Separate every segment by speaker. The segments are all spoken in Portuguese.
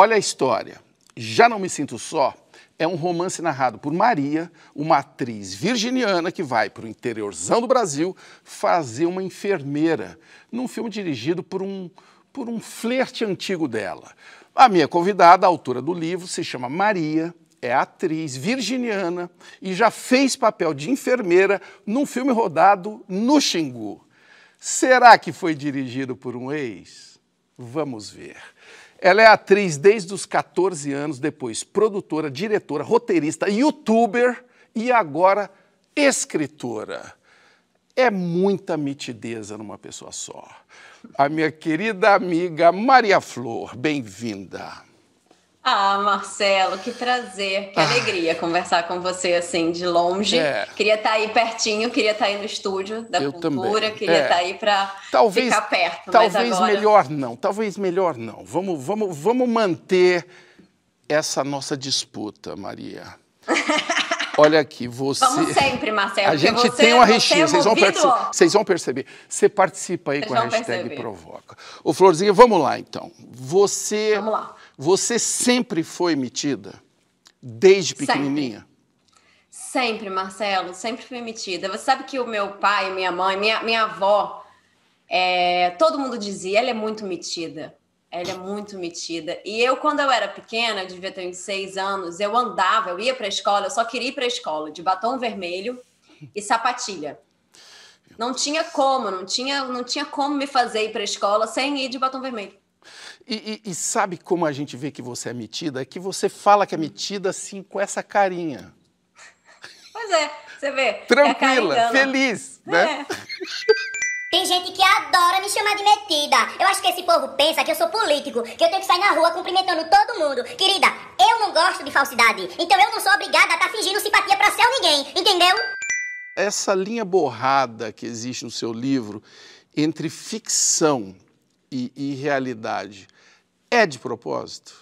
Speaker 1: Olha a história. Já não me sinto só é um romance narrado por Maria, uma atriz virginiana que vai para o interiorzão do Brasil fazer uma enfermeira num filme dirigido por um, por um flerte antigo dela. A minha convidada, a autora do livro, se chama Maria, é atriz virginiana e já fez papel de enfermeira num filme rodado no Xingu. Será que foi dirigido por um ex? Vamos ver. Ela é atriz desde os 14 anos, depois produtora, diretora, roteirista, youtuber e agora escritora. É muita mitideza numa pessoa só. A minha querida amiga Maria Flor, bem-vinda.
Speaker 2: Ah, Marcelo, que prazer, que ah. alegria conversar com você assim de longe. É. Queria estar tá aí pertinho, queria estar tá aí no estúdio da Eu cultura, também. queria é. estar tá aí para ficar perto. Talvez agora... melhor
Speaker 1: não, talvez melhor não. Vamos, vamos, vamos manter essa nossa disputa, Maria. Olha aqui, você. Vamos sempre,
Speaker 2: Marcelo. A gente você, tem uma é restinha, vocês, vão
Speaker 1: vocês vão perceber. Você participa aí vocês com a hashtag perceber. Provoca. Ô, Florzinha, vamos lá então. Você. Vamos lá. Você sempre foi metida? Desde pequenininha?
Speaker 2: Sempre, sempre Marcelo, sempre fui metida. Você sabe que o meu pai, minha mãe, minha, minha avó, é, todo mundo dizia, ela é muito metida. Ela é muito metida. E eu, quando eu era pequena, eu devia ter uns seis anos, eu andava, eu ia para a escola, eu só queria ir para a escola de batom vermelho e sapatilha. Não tinha como, não tinha, não tinha como me fazer ir para a escola sem ir de batom vermelho.
Speaker 1: E, e, e, sabe como a gente vê que você é metida? É que você fala que é metida assim com essa carinha.
Speaker 2: Pois é, você vê. Tranquila, é feliz, né? É. Tem gente que adora me chamar de metida. Eu acho que esse povo pensa que eu sou político, que eu tenho que sair na rua cumprimentando todo mundo. Querida, eu não gosto de falsidade, então eu não sou obrigada a estar tá fingindo simpatia para céu ninguém, entendeu?
Speaker 1: Essa linha borrada que existe no seu livro entre ficção e, e realidade é de propósito?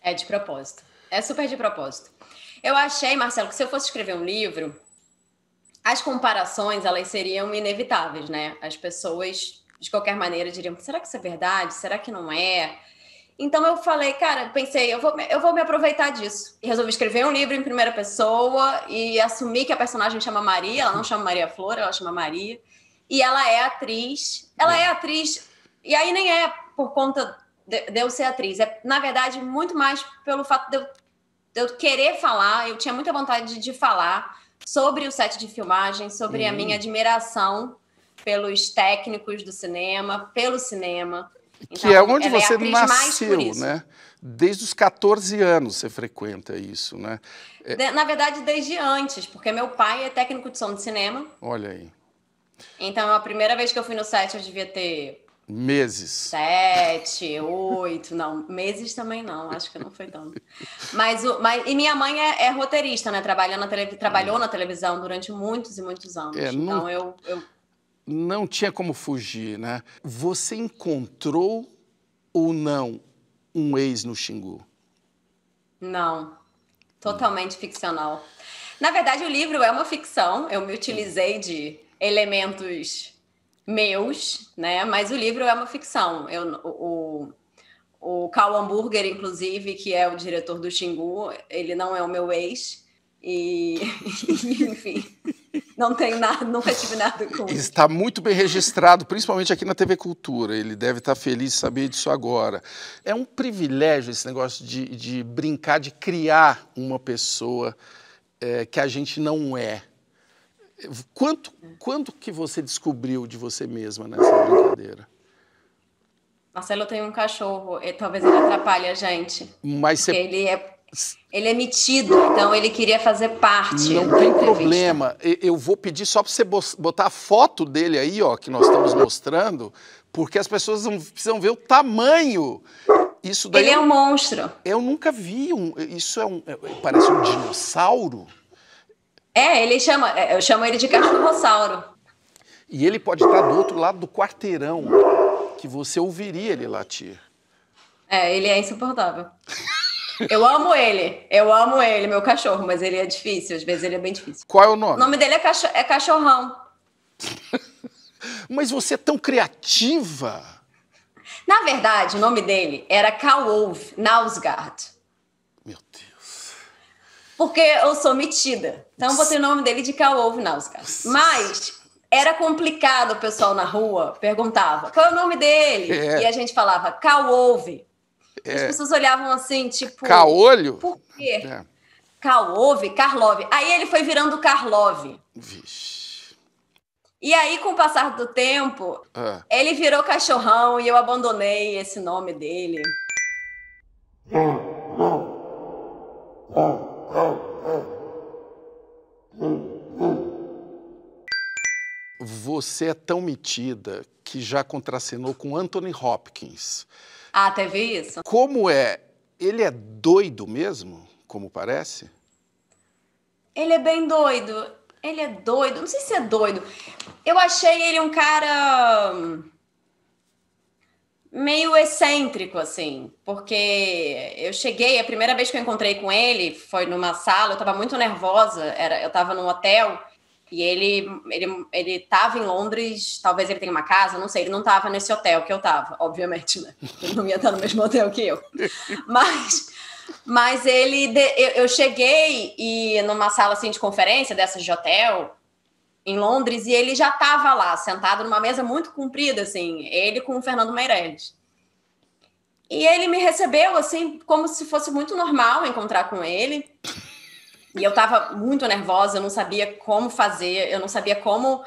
Speaker 2: É de propósito. É super de propósito. Eu achei, Marcelo, que se eu fosse escrever um livro, as comparações elas seriam inevitáveis, né? As pessoas, de qualquer maneira, diriam: será que isso é verdade? Será que não é? Então eu falei, cara, pensei, eu vou, eu vou me aproveitar disso. E resolvi escrever um livro em primeira pessoa e assumir que a personagem chama Maria, ela não chama Maria Flor, ela chama Maria. E ela é atriz. Ela hum. é atriz, e aí nem é por conta de, de eu ser atriz. É, na verdade, muito mais pelo fato de eu, de eu querer falar, eu tinha muita vontade de, de falar sobre o set de filmagem, sobre hum. a minha admiração pelos técnicos do cinema, pelo cinema. Então, que é onde é você é nasceu, né?
Speaker 1: Desde os 14 anos você frequenta isso, né? É... Na
Speaker 2: verdade, desde antes, porque meu pai é técnico de som de cinema. Olha aí. Então, a primeira vez que eu fui no set, eu devia ter
Speaker 1: Meses.
Speaker 2: Sete, oito, não. Meses também não, acho que não foi tanto. Mas, o, mas e minha mãe é, é roteirista, né? Trabalhou na, tele, trabalhou na televisão durante muitos e muitos anos. É, não, então eu, eu.
Speaker 1: Não tinha como fugir, né? Você encontrou ou não um ex no Xingu?
Speaker 2: Não. Totalmente ficcional. Na verdade, o livro é uma ficção. Eu me utilizei de elementos meus, né? Mas o livro é uma ficção. Eu, o, o Karl Hamburger, inclusive, que é o diretor do Xingu, ele não é o meu ex. E, enfim, não tem nada, nunca é tive nada com ele.
Speaker 1: Está muito bem registrado, principalmente aqui na TV Cultura. Ele deve estar feliz de saber disso agora. É um privilégio esse negócio de, de brincar, de criar uma pessoa é, que a gente não é. Quanto, quanto que você descobriu de você mesma nessa brincadeira?
Speaker 2: Marcelo tem um cachorro, e talvez ele atrapalhe a gente. Mas ele é ele é metido, então ele queria fazer parte. Não tem problema.
Speaker 1: Eu vou pedir só para você botar a foto dele aí, ó, que nós estamos mostrando, porque as pessoas precisam ver o tamanho. Isso daí. Ele é um monstro. Eu, eu nunca vi um. Isso é um. É, parece um dinossauro.
Speaker 2: É, ele chama, é, eu chamo
Speaker 1: ele de cachorrossauro. E ele pode estar do outro lado do quarteirão, que você ouviria ele latir.
Speaker 2: É, ele é insuportável.
Speaker 1: Eu amo ele, eu amo ele, meu cachorro, mas ele é difícil, às vezes ele é bem difícil. Qual é o nome? O nome
Speaker 2: dele é, cachor é Cachorrão.
Speaker 1: mas você é tão criativa.
Speaker 2: Na verdade, o nome dele era Kaolv Nausgaard porque eu sou metida. Então botei o nome dele de Cal Ovo Náusea. Mas era complicado o pessoal na rua perguntava qual é o nome dele é. e a gente falava Cal Ovo. É. As pessoas olhavam assim, tipo. Caolho? Por quê? É. Kaov, Karlov. Aí ele foi virando Karlov.
Speaker 1: Vixe.
Speaker 2: E aí, com o passar do tempo, ah. ele virou cachorrão e eu abandonei esse nome dele.
Speaker 1: Ah, ah, você é tão metida que já contracenou com Anthony Hopkins.
Speaker 2: Ah, teve isso?
Speaker 1: Como é? Ele é doido mesmo, como parece?
Speaker 2: Ele é bem doido. Ele é doido. Não sei se é doido. Eu achei ele um cara hum, meio excêntrico, assim, porque eu cheguei, a primeira vez que eu encontrei com ele foi numa sala, eu estava muito nervosa, era, eu estava num hotel e ele, ele, ele tava em Londres, talvez ele tenha uma casa, não sei, ele não estava nesse hotel que eu estava, obviamente, né? Ele não ia estar no mesmo hotel que eu. Mas. Mas ele, eu cheguei e numa sala assim de conferência dessas de hotel, em Londres e ele já estava lá, sentado numa mesa muito comprida, assim, ele com o Fernando Meirelles. E ele me recebeu, assim, como se fosse muito normal encontrar com ele. E eu estava muito nervosa, eu não sabia como fazer, eu não sabia como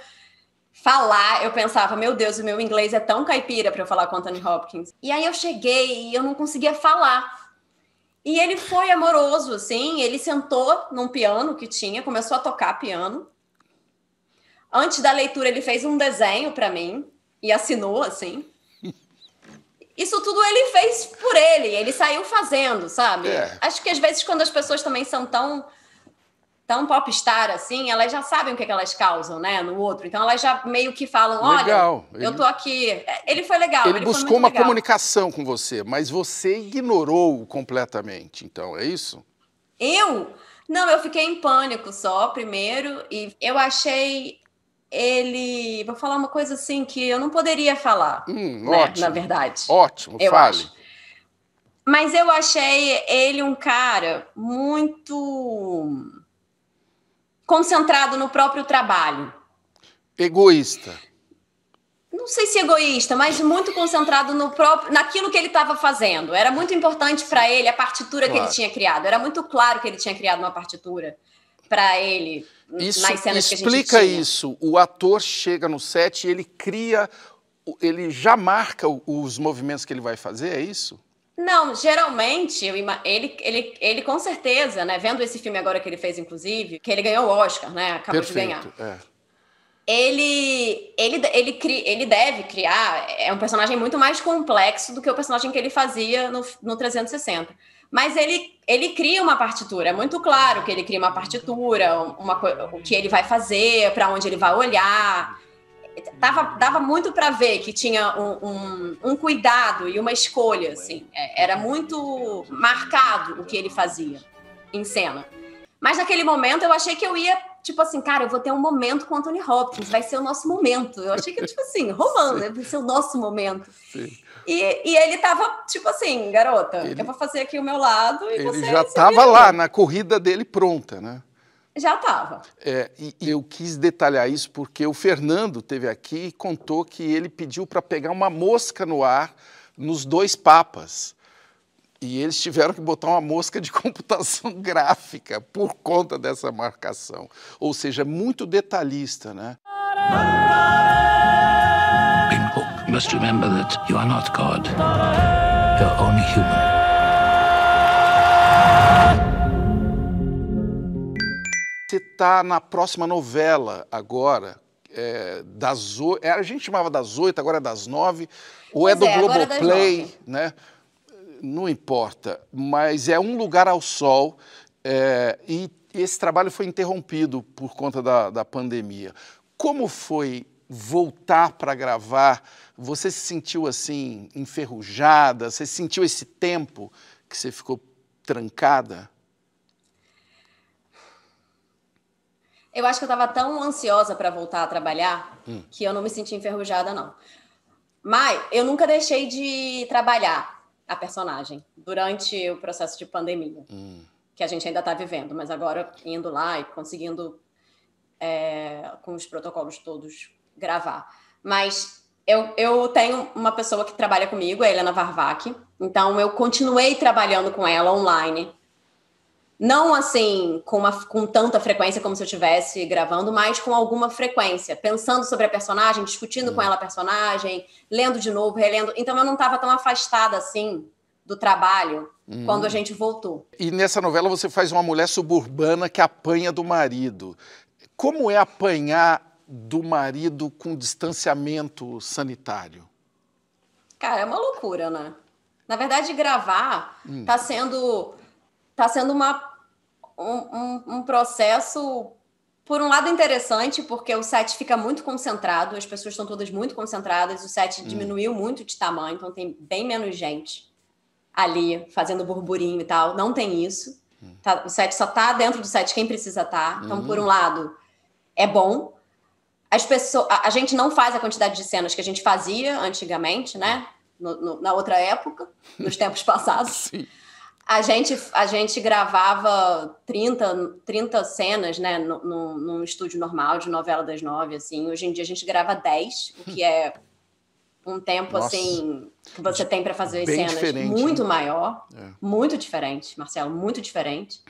Speaker 2: falar. Eu pensava, meu Deus, o meu inglês é tão caipira para eu falar com Anthony Hopkins. E aí eu cheguei e eu não conseguia falar. E ele foi amoroso, assim, ele sentou num piano que tinha, começou a tocar piano. Antes da leitura, ele fez um desenho para mim e assinou assim. Isso tudo ele fez por ele, ele saiu fazendo, sabe? É. Acho que às vezes quando as pessoas também são tão tão popstar assim, elas já sabem o que, é que elas causam, né, no outro. Então elas já meio que falam, olha, legal. eu tô aqui. É, ele foi legal. Ele, ele buscou uma legal.
Speaker 1: comunicação com você, mas você ignorou completamente. Então é isso?
Speaker 2: Eu? Não, eu fiquei em pânico só primeiro e eu achei ele. Vou falar uma coisa assim que eu não poderia falar.
Speaker 1: Hum, né, ótimo, na verdade. Ótimo, eu fale. Acho.
Speaker 2: Mas eu achei ele um cara muito concentrado no próprio trabalho.
Speaker 1: Egoísta.
Speaker 2: Não sei se egoísta, mas muito concentrado no próprio, naquilo que ele estava fazendo. Era muito importante para ele a partitura claro. que ele tinha criado. Era muito claro que ele tinha criado uma partitura para ele isso, nas cenas explica isso.
Speaker 1: O ator chega no set e ele cria, ele já marca os movimentos que ele vai fazer, é isso?
Speaker 2: Não, geralmente, ele, ele, ele com certeza, né? Vendo esse filme agora que ele fez, inclusive, que ele ganhou o Oscar, né? Acabou Perfeito, de ganhar. É. Ele, ele, ele, cri, ele deve criar, é um personagem muito mais complexo do que o personagem que ele fazia no, no 360 mas ele, ele cria uma partitura, é muito claro que ele cria uma partitura, uma, o que ele vai fazer, para onde ele vai olhar. Dava, dava muito para ver que tinha um, um, um, cuidado e uma escolha, assim. É, era muito marcado o que ele fazia em cena. Mas naquele momento eu achei que eu ia tipo assim, cara, eu vou ter um momento com o Anthony Hopkins, vai ser o nosso momento. Eu achei que, tipo assim, romano, vai ser o nosso momento. Sim. E, e ele tava, tipo assim, garota, ele, eu vou fazer aqui o meu lado e ele você... já tava lá,
Speaker 1: na corrida dele pronta, né?
Speaker 2: Já estava.
Speaker 1: É, e, e eu quis detalhar isso porque o Fernando teve aqui e contou que ele pediu para pegar uma mosca no ar nos dois papas. E eles tiveram que botar uma mosca de computação gráfica por conta dessa marcação. Ou seja, é muito detalhista, né? must remember that you are not God. only human. Você está na próxima novela agora, é, das o... É, a gente chamava das oito, agora é das nove, ou é pois é do é, Globoplay, é né? não importa, mas é um lugar ao sol é, e esse trabalho foi interrompido por conta da, da pandemia. Como foi voltar para gravar? Você se sentiu assim, enferrujada? Você sentiu esse tempo que você ficou trancada?
Speaker 2: Eu acho que eu estava tão ansiosa para voltar a trabalhar hum. que eu não me senti enferrujada, não. Mas eu nunca deixei de trabalhar a personagem durante o processo de pandemia, hum. que a gente ainda está vivendo, mas agora indo lá e conseguindo, é, com os protocolos todos, gravar. Mas eu, eu tenho uma pessoa que trabalha comigo, a Helena Varvac, então eu continuei trabalhando com ela online não assim, com, uma, com tanta frequência como se eu estivesse gravando, mas com alguma frequência, pensando sobre a personagem, discutindo uhum. com hum. ela a personagem, lendo de novo, relendo. Então eu não estava tão afastada assim do trabalho uhum. quando a gente voltou.
Speaker 1: E nessa novela você faz uma mulher suburbana que apanha do marido. Como é apanhar do marido com distanciamento sanitário?
Speaker 2: Cara, é uma loucura, né? Na verdade, gravar está hum. sendo está sendo uma, um, um, processo por um lado interessante, porque o set fica muito concentrado, as pessoas estão todas muito concentradas, o set hum. diminuiu muito de tamanho, então tem bem menos gente ali fazendo burburinho e tal. Não tem isso. Hum. Tá, o set só tá dentro do set quem precisa estar. Tá. Então, por hum. um lado, é bom. As pessoas, a, a, gente não faz a quantidade de cenas que a gente fazia antigamente, né? Hum. No, no, na outra época, nos tempos passados. Sim. A gente, a gente gravava 30, 30 cenas, né, no, no, num estúdio normal de novela das nove, assim. Hoje em dia a gente grava 10, o que é um tempo, Nossa. assim, que você tem para fazer Bem as cenas né? muito né? maior. É. Muito diferente, Marcelo, muito diferente.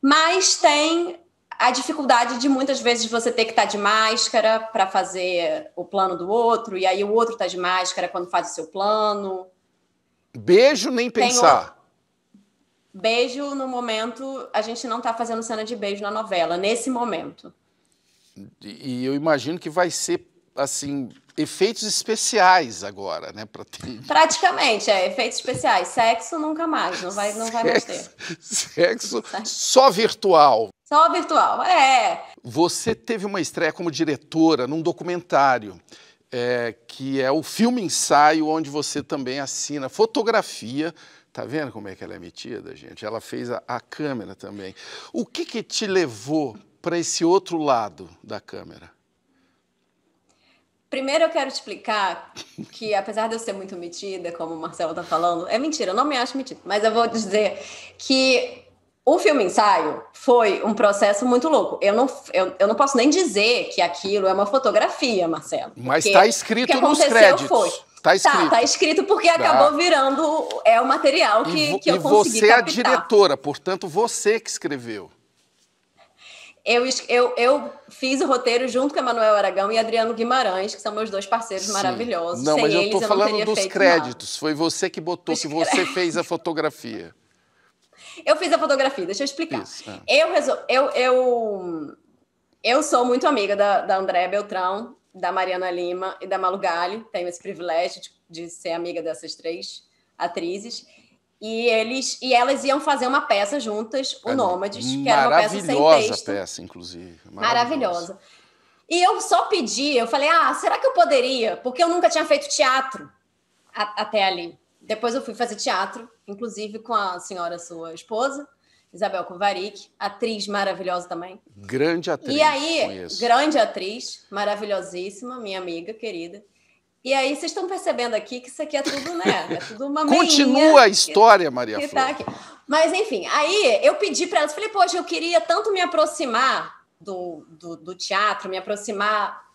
Speaker 2: Mas tem a dificuldade de muitas vezes você ter que estar tá de máscara para fazer o plano do outro, e aí o outro está de máscara quando faz o seu plano.
Speaker 1: Beijo nem tem pensar. O...
Speaker 2: Beijo no momento, a gente não está fazendo cena de beijo na novela, nesse
Speaker 1: momento. E eu imagino que vai ser assim efeitos especiais agora, né, para ter...
Speaker 2: Praticamente, é, efeitos especiais. Sexo nunca mais, não vai, não sexo, vai mais ter.
Speaker 1: Sexo só virtual.
Speaker 2: Só virtual,
Speaker 1: é. Você teve uma estreia como diretora num documentário, é, que é o filme ensaio, onde você também assina fotografia Tá vendo como é que ela é metida, gente? Ela fez a, a câmera também. O que, que te levou para esse outro lado da câmera?
Speaker 2: Primeiro eu quero explicar que, apesar de eu ser muito metida, como o Marcelo está falando, é mentira, eu não me acho metida, mas eu vou dizer que o filme ensaio foi um processo muito louco. Eu não, eu, eu não posso nem dizer que aquilo é uma fotografia, Marcelo. Mas está escrito nos créditos. Foi. Tá, tá escrito. Tá, tá escrito porque tá. acabou virando é o material que, e, que eu e consegui E você captar. é a diretora,
Speaker 1: portanto, você que escreveu.
Speaker 2: Eu, eu, eu fiz o roteiro junto com Emanuel Aragão e Adriano Guimarães, que são meus dois parceiros Sim. maravilhosos. Não, Sem mas eu tô falando dos créditos.
Speaker 1: Nada. Foi você que botou, Os que você fez a fotografia.
Speaker 2: Eu fiz a fotografia, deixa eu explicar. Isso, é. eu, resol... eu, eu, eu sou muito amiga da, da Andréa Beltrão, da Mariana Lima e da Malu Gale. Tenho esse privilégio de, de ser amiga dessas três atrizes. E eles e elas iam fazer uma peça juntas, o é, Nômades, que era uma peça sem texto. Maravilhosa
Speaker 1: peça, inclusive. Maravilhosa.
Speaker 2: maravilhosa. E eu só pedi, eu falei, ah, será que eu poderia? Porque eu nunca tinha feito teatro a, até ali. Depois eu fui fazer teatro, inclusive com a senhora sua esposa. Isabel Kovarik, atriz maravilhosa também.
Speaker 1: Grande atriz. E aí, conheço.
Speaker 2: grande atriz, maravilhosíssima, minha amiga querida. E aí, vocês estão percebendo aqui que isso aqui é tudo, né? É tudo uma Continua a história, Maria que tá Flor. Tá Mas, enfim, aí eu pedi para ela, falei, poxa, eu queria tanto me aproximar do, do, do, teatro, me aproximar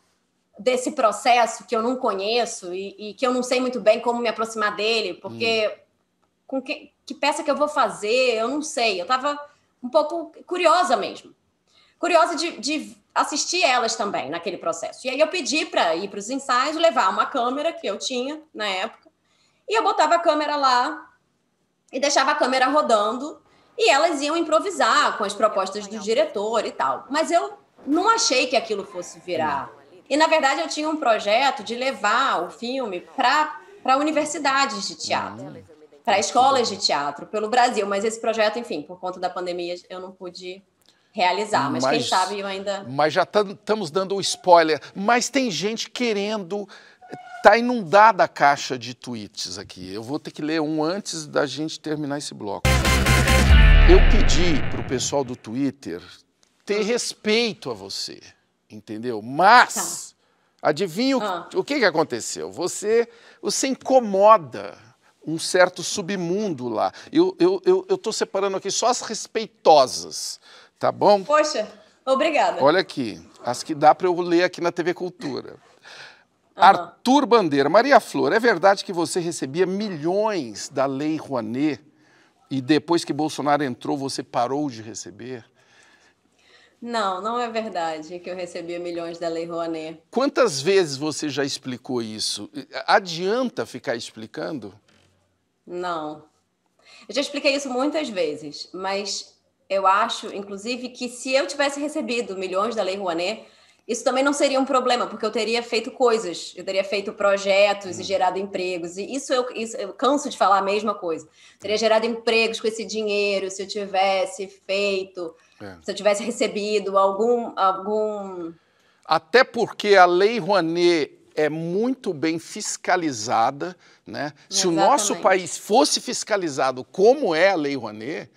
Speaker 2: desse processo que eu não conheço e, e, que eu não sei muito bem como me aproximar dele, porque. Hum com que, que peça que eu vou fazer, eu não sei. Eu estava um pouco curiosa mesmo. Curiosa de, de, assistir elas também naquele processo. E aí eu pedi para ir para os ensaios, levar uma câmera que eu tinha na época, e eu botava a câmera lá e deixava a câmera rodando, e elas iam improvisar com as propostas do diretor e tal. Mas eu não achei que aquilo fosse virar. E na verdade eu tinha um projeto de levar o filme para para universidades de teatro para escolas de teatro pelo Brasil. Mas esse projeto, enfim, por conta da pandemia, eu não pude realizar. Mas, mas quem sabe eu ainda.
Speaker 1: Mas já estamos dando o spoiler. Mas tem gente querendo. Está inundada a caixa de tweets aqui. Eu vou ter que ler um antes da gente terminar esse bloco. Eu pedi para o pessoal do Twitter ter respeito a você, entendeu? Mas, tá. adivinha ah. o, o que, que aconteceu? Você, você incomoda um certo submundo lá. Eu estou eu, eu, separando aqui só as respeitosas, tá bom? Poxa,
Speaker 2: obrigada. Olha
Speaker 1: aqui, as que dá para eu ler aqui na TV Cultura. Uhum. Arthur Bandeira, Maria Flor, é verdade que você recebia milhões da Lei Rouanet e depois que Bolsonaro entrou você parou de receber?
Speaker 2: Não, não é verdade que eu recebia milhões da Lei Rouanet.
Speaker 1: Quantas vezes você já explicou isso? Adianta ficar explicando?
Speaker 2: Não. Eu já expliquei isso muitas vezes, mas eu acho, inclusive, que se eu tivesse recebido milhões da Lei Rouanet, isso também não seria um problema, porque eu teria feito coisas, eu teria feito projetos e uhum. gerado empregos, e isso eu, isso eu canso de falar a mesma coisa. Eu teria gerado empregos com esse dinheiro se eu tivesse feito, é. se eu tivesse recebido algum, algum.
Speaker 1: Até porque a Lei Rouanet é muito bem fiscalizada. Né? Se o nosso país fosse fiscalizado como é a Lei Rouanet,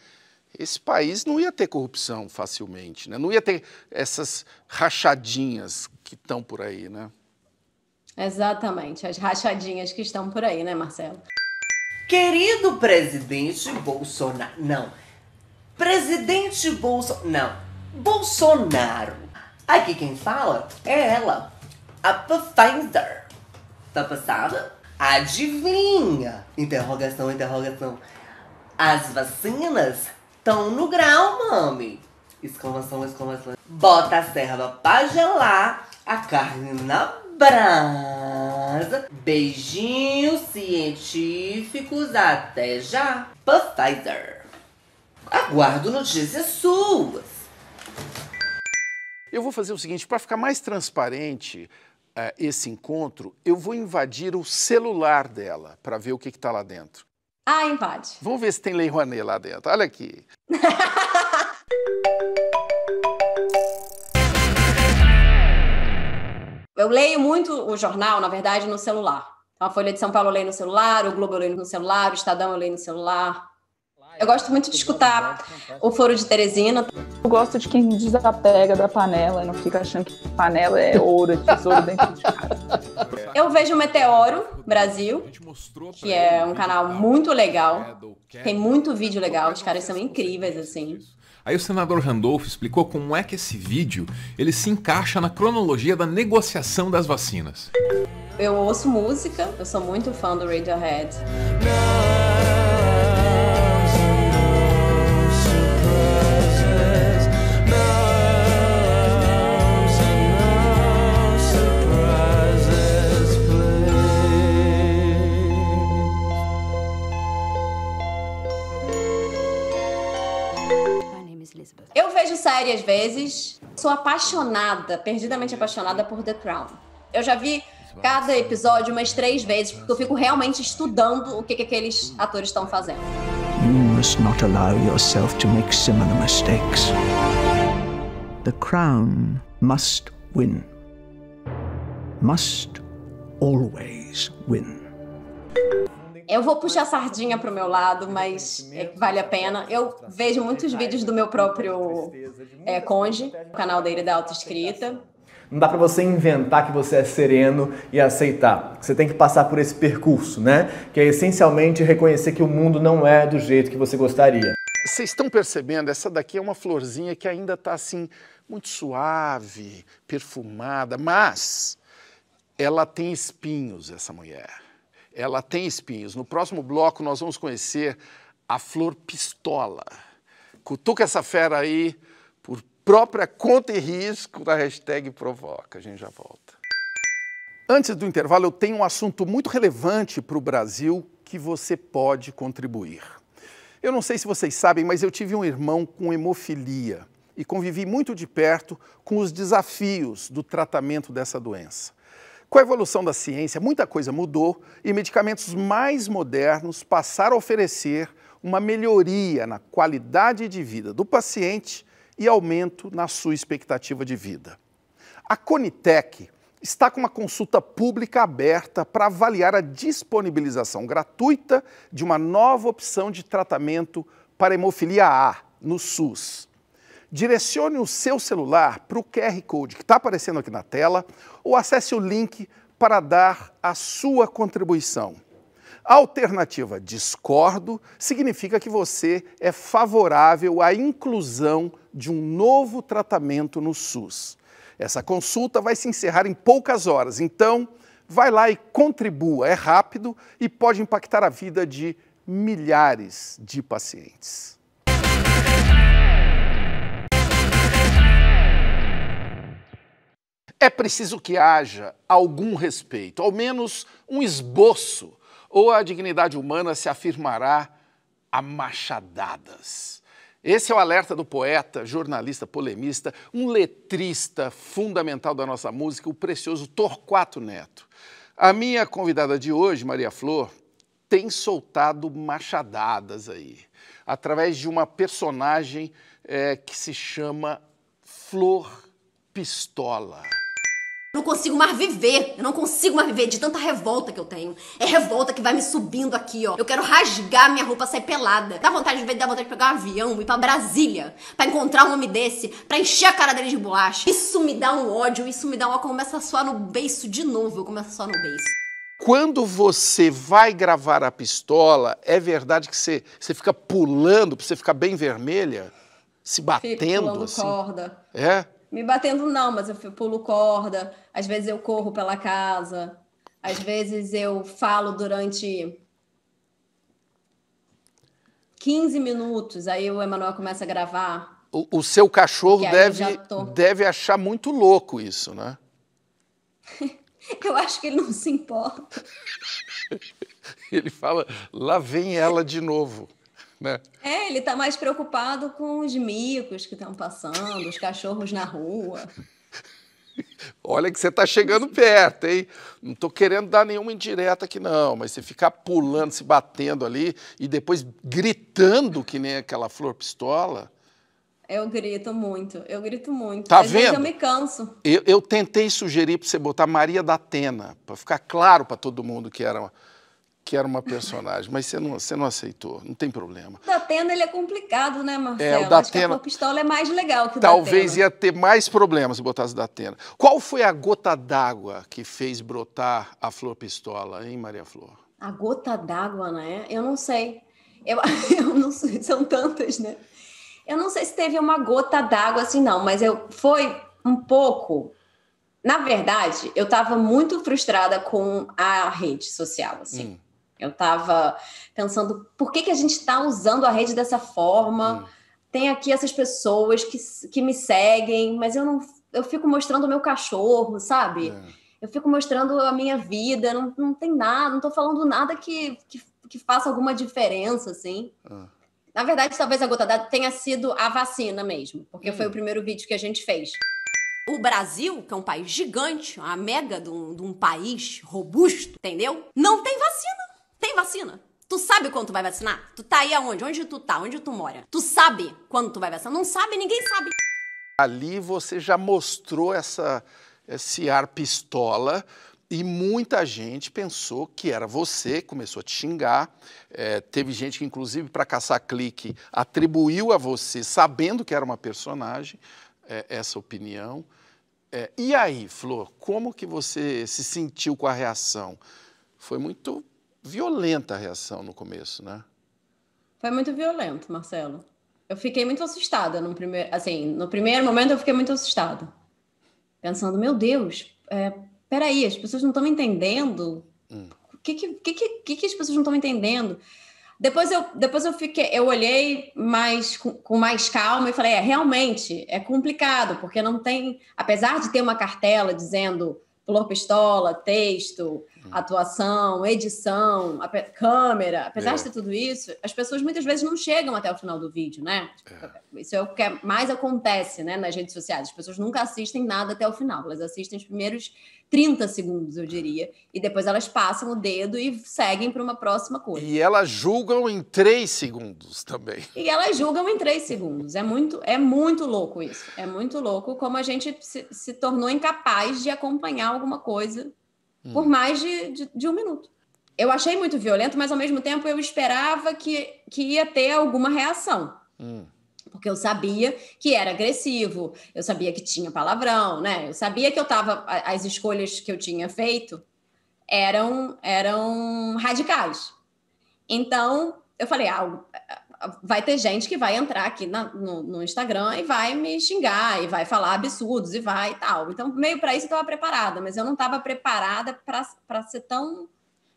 Speaker 1: esse país não ia ter corrupção facilmente, né? não ia ter essas rachadinhas que estão por aí. Né?
Speaker 2: Exatamente, as rachadinhas que estão por aí, né, Marcelo?
Speaker 1: Querido presidente
Speaker 2: Bolsonaro. Não. Presidente Bolsonaro. Não. Bolsonaro. Aqui quem fala é ela, appetizer. Tá passada? Adivinha?
Speaker 1: Interrogação, interrogação.
Speaker 2: As vacinas estão no grau, mami. Exclamação, exclamação. Bota a serva pra gelar, a carne na brasa.
Speaker 1: Beijinhos científicos, até já. Pfizer. Aguardo notícias suas. Eu vou fazer o seguinte, para ficar mais transparente, uh, esse encontro, eu vou invadir o celular dela para ver o que está lá dentro.
Speaker 2: Ah, invade.
Speaker 1: Vamos ver se tem Lei Rouanet lá dentro. Olha aqui.
Speaker 2: eu leio muito o jornal, na verdade, no celular. Então, a Folha de São Paulo eu leio no celular, o Globo eu leio no celular, o Estadão eu leio no celular. Eu gosto muito de escutar né? o Foro de Teresina.
Speaker 1: Eu gosto de quem desapega da panela, não fica achando que panela é ouro, é tesouro dentro de
Speaker 2: casa. Eu vejo o Meteoro Brasil, que é um canal muito legal. Tem muito vídeo legal, os caras são incríveis, assim.
Speaker 1: Aí o senador Randolph explicou como é que esse vídeo ele se encaixa na cronologia da negociação das vacinas.
Speaker 2: Eu ouço música, eu sou muito fã do Radiohead. Não. vejo série às vezes. Sou apaixonada, perdidamente apaixonada por The Crown. Eu já vi cada episódio umas três vezes, porque eu fico realmente estudando o que, que aqueles atores estão fazendo. You must not allow yourself to make similar mistakes. The crown must win. Must always win. Eu vou puxar a sardinha para o meu lado, mas é, vale a pena. Eu vejo muitos vídeos do meu próprio é, conge, o canal dele da autoescrita.
Speaker 1: Não dá para você inventar que você é sereno e aceitar. Você tem que passar por esse percurso, né? Que é essencialmente reconhecer que o mundo não é do jeito que você gostaria. Vocês estão percebendo? Essa daqui é uma florzinha que ainda está assim, muito suave, perfumada, mas ela tem espinhos, essa mulher ela tem espinhos. No próximo bloco, nós vamos conhecer a flor pistola. Cutuca essa fera aí por própria conta e risco da hashtag Provoca. A gente já volta. Antes do intervalo, eu tenho um assunto muito relevante para o Brasil que você pode contribuir. Eu não sei se vocês sabem, mas eu tive um irmão com hemofilia e convivi muito de perto com os desafios do tratamento dessa doença. Com a evolução da ciência, muita coisa mudou e medicamentos mais modernos passaram a oferecer uma melhoria na qualidade de vida do paciente e aumento na sua expectativa de vida. A Conitec está com uma consulta pública aberta para avaliar a disponibilização gratuita de uma nova opção de tratamento para hemofilia A no SUS direcione o seu celular para o QR Code que está aparecendo aqui na tela ou acesse o link para dar a sua contribuição. A alternativa discordo significa que você é favorável à inclusão de um novo tratamento no SUS. Essa consulta vai se encerrar em poucas horas, então vai lá e contribua, é rápido e pode impactar a vida de milhares de pacientes. É preciso que haja algum respeito, ao menos um esboço, ou a dignidade humana se afirmará a machadadas. Esse é o alerta do poeta, jornalista, polemista, um letrista fundamental da nossa música, o precioso Torquato Neto. A minha convidada de hoje, Maria Flor, tem soltado machadadas aí, através de uma personagem é, que se chama Flor Pistola.
Speaker 2: Não consigo mais viver. Eu não consigo mais viver de tanta revolta que eu tenho. É revolta que vai me subindo aqui, ó. Eu quero rasgar minha roupa, sair pelada. Dá vontade de ver, dá vontade de pegar um avião, ir pra Brasília, para encontrar um homem desse, para encher a cara dele de bolacha. Isso me dá um ódio, isso me dá uma. Começa a soar no beiço de novo. Eu começo a soar no beiço
Speaker 1: quando você vai gravar a pistola, é verdade que você, você fica pulando para você ficar bem vermelha? Se batendo Fico pulando assim? corda. É?
Speaker 2: Me batendo não, mas eu pulo corda, às vezes eu corro pela casa, às vezes eu falo durante 15 minutos, aí o Emanuel começa a gravar.
Speaker 1: O, o seu cachorro deve, deve achar muito louco isso, né?
Speaker 2: eu acho que ele não se importa.
Speaker 1: ele fala, lá vem ela de novo né?
Speaker 2: É, ele está mais preocupado com os micos que estão passando, os cachorros na rua.
Speaker 1: Olha que você está chegando perto, hein? Não estou querendo dar nenhuma indireta aqui, não, mas você ficar pulando, se batendo ali e depois gritando que nem aquela flor pistola.
Speaker 2: Eu grito muito, eu grito muito. Tá Às vendo? vezes eu me canso.
Speaker 1: Eu, eu tentei sugerir para você botar Maria da Atena, para ficar claro para todo mundo que era uma que era uma personagem, mas você não, você não aceitou, não tem problema. O
Speaker 2: Datena ele é complicado, né, Marcelo? É, o Datena... Acho pistola é mais legal que o Talvez Datena.
Speaker 1: ia ter mais problemas se botasse o Datena. Qual foi a gota d'água que fez brotar a Flor Pistola, hein, Maria Flor?
Speaker 2: A gota d'água, né? Eu não sei. Eu, eu não sei, são tantas, né? Eu não sei se teve uma gota d'água assim, não, mas eu foi um pouco na verdade, eu estava muito frustrada com a rede social, assim. Hum. Eu estava pensando por que, que a gente está usando a rede dessa forma. Hum. Tem aqui essas pessoas que, que me seguem, mas eu não eu fico mostrando o meu cachorro, sabe? É. Eu fico mostrando a minha vida, não, não tem nada, não tô falando nada que, que, que faça alguma diferença, assim. Ah. Na verdade, talvez a gota d'água tenha sido a vacina mesmo, porque hum. foi o primeiro vídeo que a gente fez. O Brasil, que é um país gigante, a mega de um, de um país robusto, entendeu? Não tem vacina. Tem vacina? Tu sabe quando tu vai vacinar? Tu tá aí aonde? Onde tu tá? Onde tu mora? Tu sabe quando tu vai vacinar? Não sabe? Ninguém sabe.
Speaker 1: Ali você já mostrou essa, esse ar pistola e muita gente pensou que era você, começou a te xingar. É, teve gente que, inclusive, para caçar clique, atribuiu a você, sabendo que era uma personagem, é, essa opinião. É, e aí, Flor, como que você se sentiu com a reação? Foi muito violenta a reação no começo, né? Foi muito violento,
Speaker 2: Marcelo. Eu fiquei muito assustada no primeiro, assim, no primeiro momento eu fiquei muito assustada, pensando, meu Deus, é, peraí, as pessoas não estão me entendendo. Hum. O que, que, que, que, as pessoas não estão entendendo? Depois eu, depois eu fiquei, eu olhei mais com, com, mais calma e falei, é, realmente é complicado, porque não tem, apesar de ter uma cartela dizendo flor pistola, texto, atuação, edição, câmera, apesar é. de ter tudo isso, as pessoas muitas vezes não chegam até o final do vídeo, né? É. Isso é o que é, mais acontece né, nas redes sociais. As pessoas nunca assistem nada até o final, elas assistem os primeiros 30 segundos, eu diria, e depois elas passam o dedo e seguem para uma próxima coisa.
Speaker 1: E elas julgam em 3 segundos também. E
Speaker 2: elas julgam em 3 segundos. É muito, é muito louco isso. É muito louco como a gente se, se tornou incapaz de acompanhar alguma coisa hum. por mais de, de, de um minuto. Eu achei muito violento, mas ao mesmo tempo eu esperava que, que ia ter alguma reação. Hum porque eu sabia que era agressivo, eu sabia que tinha palavrão, né? Eu sabia que eu tava as escolhas que eu tinha feito eram eram radicais. Então, eu falei, ah, vai ter gente que vai entrar aqui na, no, no, Instagram e vai me xingar, e vai falar absurdos, e vai e tal. Então, meio para isso eu estava preparada, mas eu não estava preparada para ser tão.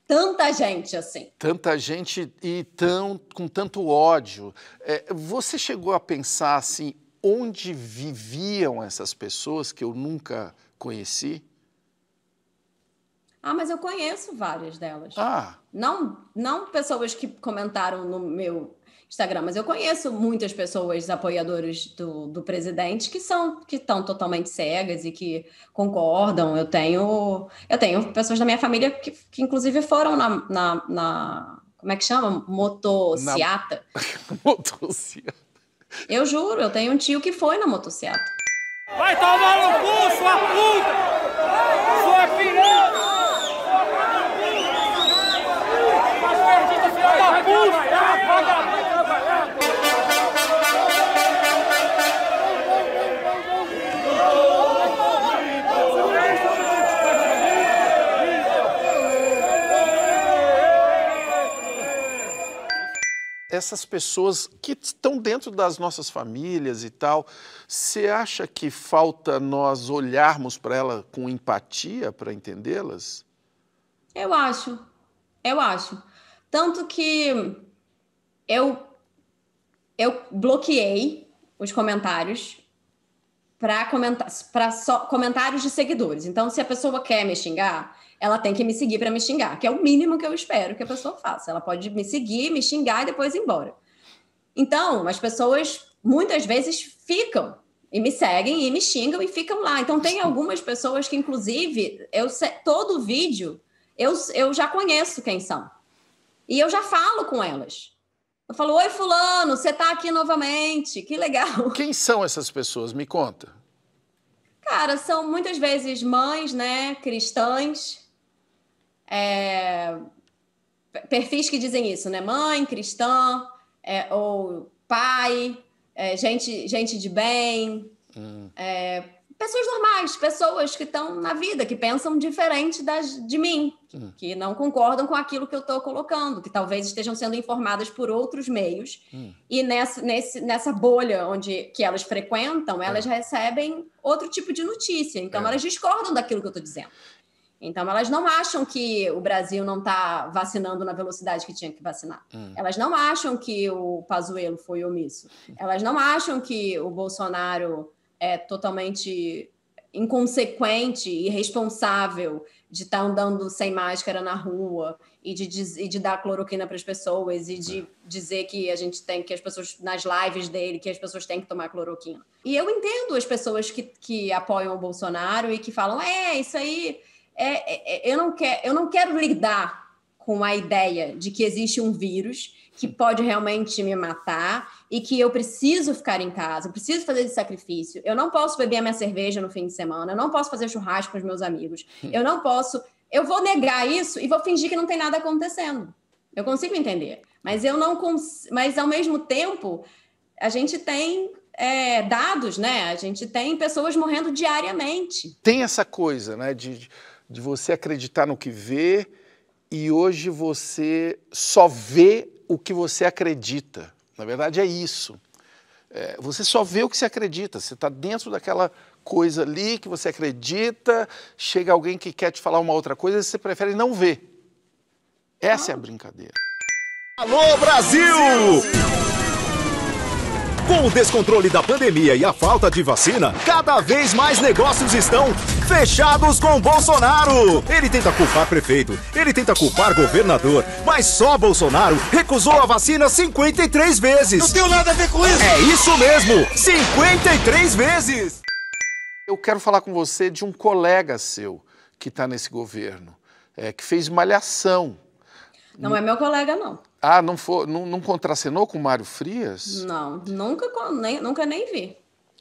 Speaker 1: Tanta gente assim. Tanta gente e tão, com tanto ódio. É, você chegou a pensar assim, onde viviam essas pessoas que eu nunca conheci?
Speaker 2: Ah, mas eu conheço várias delas. Ah. Não, não pessoas que comentaram no meu Instagram, mas eu conheço muitas pessoas apoiadoras do, do presidente que são que estão totalmente cegas e que concordam. Eu tenho eu tenho pessoas da minha família que, que inclusive foram na, na, na como é que chama motociata. Na... motociata. Eu juro, eu tenho um tio que foi na motociata.
Speaker 1: Vai tomar no cu, sua puta! Sua filha! essas pessoas que estão dentro das nossas famílias e tal, você acha que falta nós olharmos para ela com empatia para entendê-las?
Speaker 2: Eu acho, eu acho. Tanto que eu, eu bloqueei os comentários para comentar, para só comentários de seguidores. Então, se a pessoa quer me xingar, ela tem que me seguir para me xingar, que é o mínimo que eu espero que a pessoa faça. Ela pode me seguir, me xingar e depois ir embora. Então, as pessoas muitas vezes ficam e me seguem e me xingam e ficam lá. Então, tem algumas pessoas que, inclusive, eu todo vídeo eu, eu já conheço quem são. E eu já falo com elas. Eu falo, oi fulano, você está aqui novamente, que legal.
Speaker 1: Quem são essas pessoas? Me conta.
Speaker 2: Cara, são muitas vezes mães, né, cristãs, é... perfis que dizem isso, né, mãe cristã, é, ou pai, é, gente, gente de bem, hum. É, pessoas normais, pessoas que estão na vida, que pensam diferente das, de mim, que não concordam com aquilo que eu estou colocando, que talvez estejam sendo informadas por outros meios. Hum. E nessa, nesse, nessa bolha onde que elas frequentam, é. elas é. recebem outro tipo de notícia. Então, é. elas discordam daquilo que eu estou dizendo. Então, elas não acham que o Brasil não está vacinando na velocidade que tinha que vacinar. Hum. Elas não acham que o Pazuello foi omisso. Elas não acham que o Bolsonaro é, totalmente inconsequente e irresponsável de estar tá andando sem máscara na rua e de, e de dar cloroquina para as pessoas e de é. dizer que a gente tem que as pessoas nas lives dele que as pessoas têm que tomar cloroquina. E eu entendo as pessoas que, que apoiam o Bolsonaro e que falam é isso aí é, é, é eu não quero eu não quero lidar com a ideia de que existe um vírus que pode realmente me matar e que eu preciso ficar em casa, eu preciso fazer esse sacrifício. Eu não posso beber a minha cerveja no fim de semana, eu não posso fazer churrasco com os meus amigos, hum. eu não posso. Eu vou negar isso e vou fingir que não tem nada acontecendo. Eu consigo entender, mas eu não cons... mas ao mesmo tempo a gente tem é, dados, né? A gente tem pessoas morrendo diariamente.
Speaker 1: Tem essa coisa, né, de, de você acreditar no que vê e hoje você só vê o que você acredita. Na verdade, é isso. É, você só vê o que você acredita. Você está dentro daquela coisa ali que você acredita, chega alguém que quer te falar uma outra coisa e você prefere não ver. Essa é a ah. brincadeira. Alô, Brasil! Brasil! Com o descontrole da pandemia e a falta de vacina, cada vez mais negócios estão fechados com Bolsonaro. Ele tenta culpar prefeito, ele tenta culpar governador, mas só Bolsonaro recusou a vacina 53 vezes. Não tenho nada a ver com isso. É isso mesmo, 53 vezes. Eu quero falar com você de um colega seu que está nesse governo, é, que fez malhação. Não, não é meu
Speaker 2: colega, não.
Speaker 1: Ah, não, for, não, não contracenou com o Mário Frias?
Speaker 2: Não, nunca nem, nunca nem vi.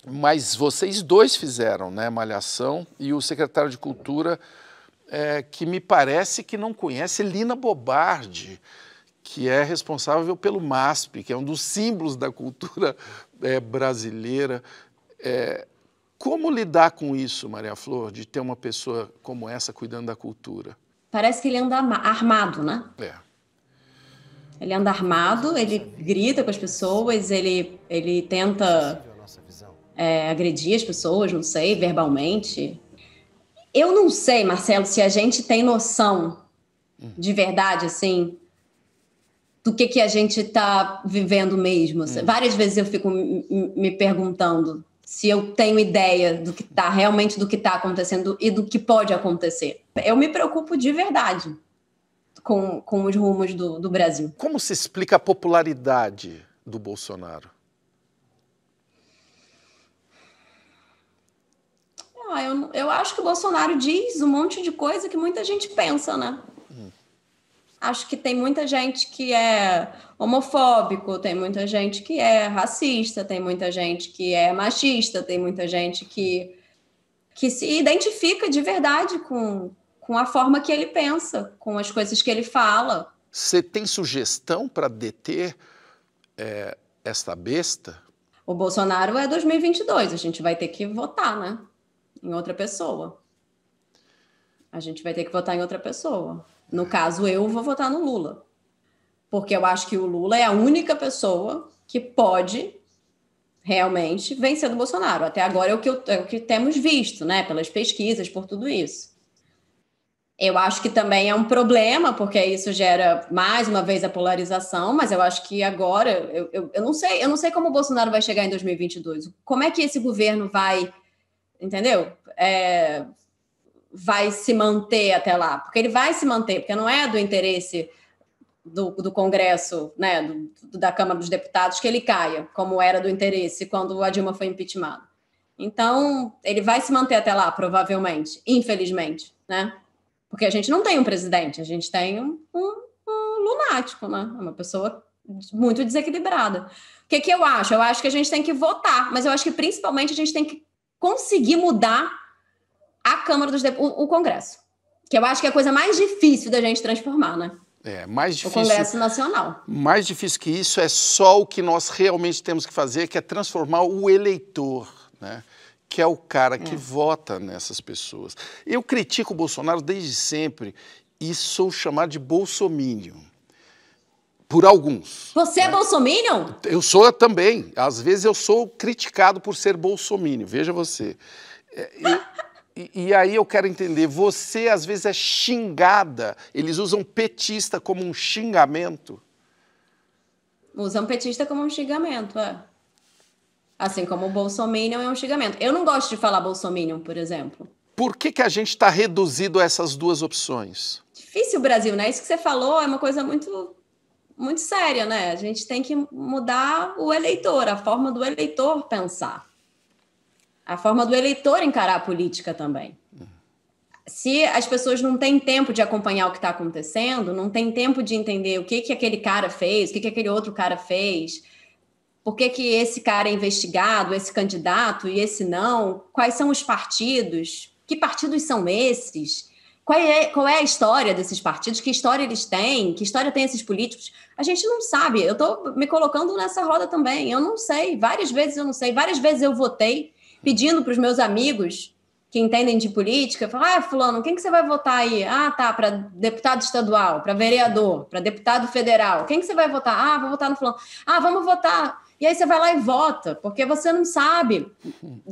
Speaker 1: Mas vocês dois fizeram, né? Malhação e o secretário de Cultura, é, que me parece que não conhece Lina Bobardi, que é responsável pelo MASP, que é um dos símbolos da cultura é, brasileira. É, como lidar com isso, Maria Flor, de ter uma pessoa como essa cuidando da cultura?
Speaker 2: Parece que ele anda armado, né? É. Ele anda armado, ele grita com as pessoas, ele, ele tenta é, agredir as pessoas, não sei, verbalmente. Eu não sei, Marcelo, se a gente tem noção de verdade, assim, do que, que a gente está vivendo mesmo. Hum. Várias vezes eu fico me perguntando se eu tenho ideia do que está realmente do que está acontecendo e do que pode acontecer. Eu me preocupo de verdade com, com os rumos do, do Brasil.
Speaker 1: Como se explica a popularidade do Bolsonaro?
Speaker 2: Ah, eu, eu acho que o Bolsonaro diz um monte de coisa que muita gente pensa, né? acho que tem muita gente que é homofóbico, tem muita gente que é racista, tem muita gente que é machista, tem muita gente que, que se identifica de verdade com, com a forma que ele pensa, com as coisas que ele fala.
Speaker 1: Você tem sugestão para deter é, esta besta?
Speaker 2: O Bolsonaro é 2022, a gente vai ter que votar, né? Em outra pessoa. A gente vai ter que votar em outra pessoa. No caso, eu vou votar no Lula. Porque eu acho que o Lula é a única pessoa que pode realmente vencer do Bolsonaro. Até agora é o que, eu, é o que temos visto, né? Pelas pesquisas, por tudo isso. Eu acho que também é um problema, porque isso gera mais uma vez a polarização, mas eu acho que agora, eu, eu, eu, não sei, eu não sei como o Bolsonaro vai chegar em 2022. Como é que esse governo vai, entendeu? É, vai se manter até lá, porque ele vai se manter, porque não é do interesse do, do Congresso, né, do, da Câmara dos Deputados, que ele caia, como era do interesse quando a Dilma foi impeachment. Então, ele vai se manter até lá, provavelmente, infelizmente, né? Porque a gente não tem um presidente, a gente tem um, um, um lunático, né? Uma pessoa muito desequilibrada. O que, que eu acho? Eu acho que a gente tem que votar, mas eu acho que principalmente a gente tem que conseguir mudar a Câmara dos Deputados, o Congresso, que eu acho que é a coisa mais difícil da gente transformar, né?
Speaker 1: É, mais difícil. O Congresso Nacional. Mais difícil que isso é só o que nós realmente temos que fazer, que é transformar o eleitor, né? que é o cara que é. vota nessas pessoas. Eu critico o Bolsonaro desde sempre e sou chamado de bolsomínio. Por alguns.
Speaker 2: Você é né? é bolsomínio?
Speaker 1: Eu sou também. Às vezes eu sou criticado por ser bolsomínio. Veja você. É, eu, E, e, aí eu quero entender, você às vezes é xingada, eles usam petista como um xingamento.
Speaker 2: Usam petista como um xingamento, é. Assim como o Bolsonaro é um xingamento. Eu não gosto de falar Bolsonaro, por exemplo.
Speaker 1: Por que, que a gente está reduzido a essas duas opções?
Speaker 2: Difícil Brasil, né? Isso que você falou é uma coisa muito muito séria, né? A gente tem que mudar o eleitor, a forma do eleitor pensar a forma do eleitor encarar a política também. Se as pessoas não têm tempo de acompanhar o que está acontecendo, não têm tempo de entender o que, que aquele cara fez, o que, que aquele outro cara fez, por que, que esse cara é investigado, esse candidato e esse não, quais são os partidos, que partidos são esses, qual é, qual é a história desses partidos, que história eles têm, que história têm esses políticos, a gente não sabe. Eu estou me colocando nessa roda também, eu não sei, várias vezes eu não sei, várias vezes eu votei pedindo para os meus amigos que entendem de política, falar, ah, fulano, quem que você vai votar aí? Ah, tá, para deputado estadual, para vereador, para deputado federal. Quem que você vai votar? Ah, vou votar no fulano. Ah, vamos votar. E aí você vai lá e vota, porque você não sabe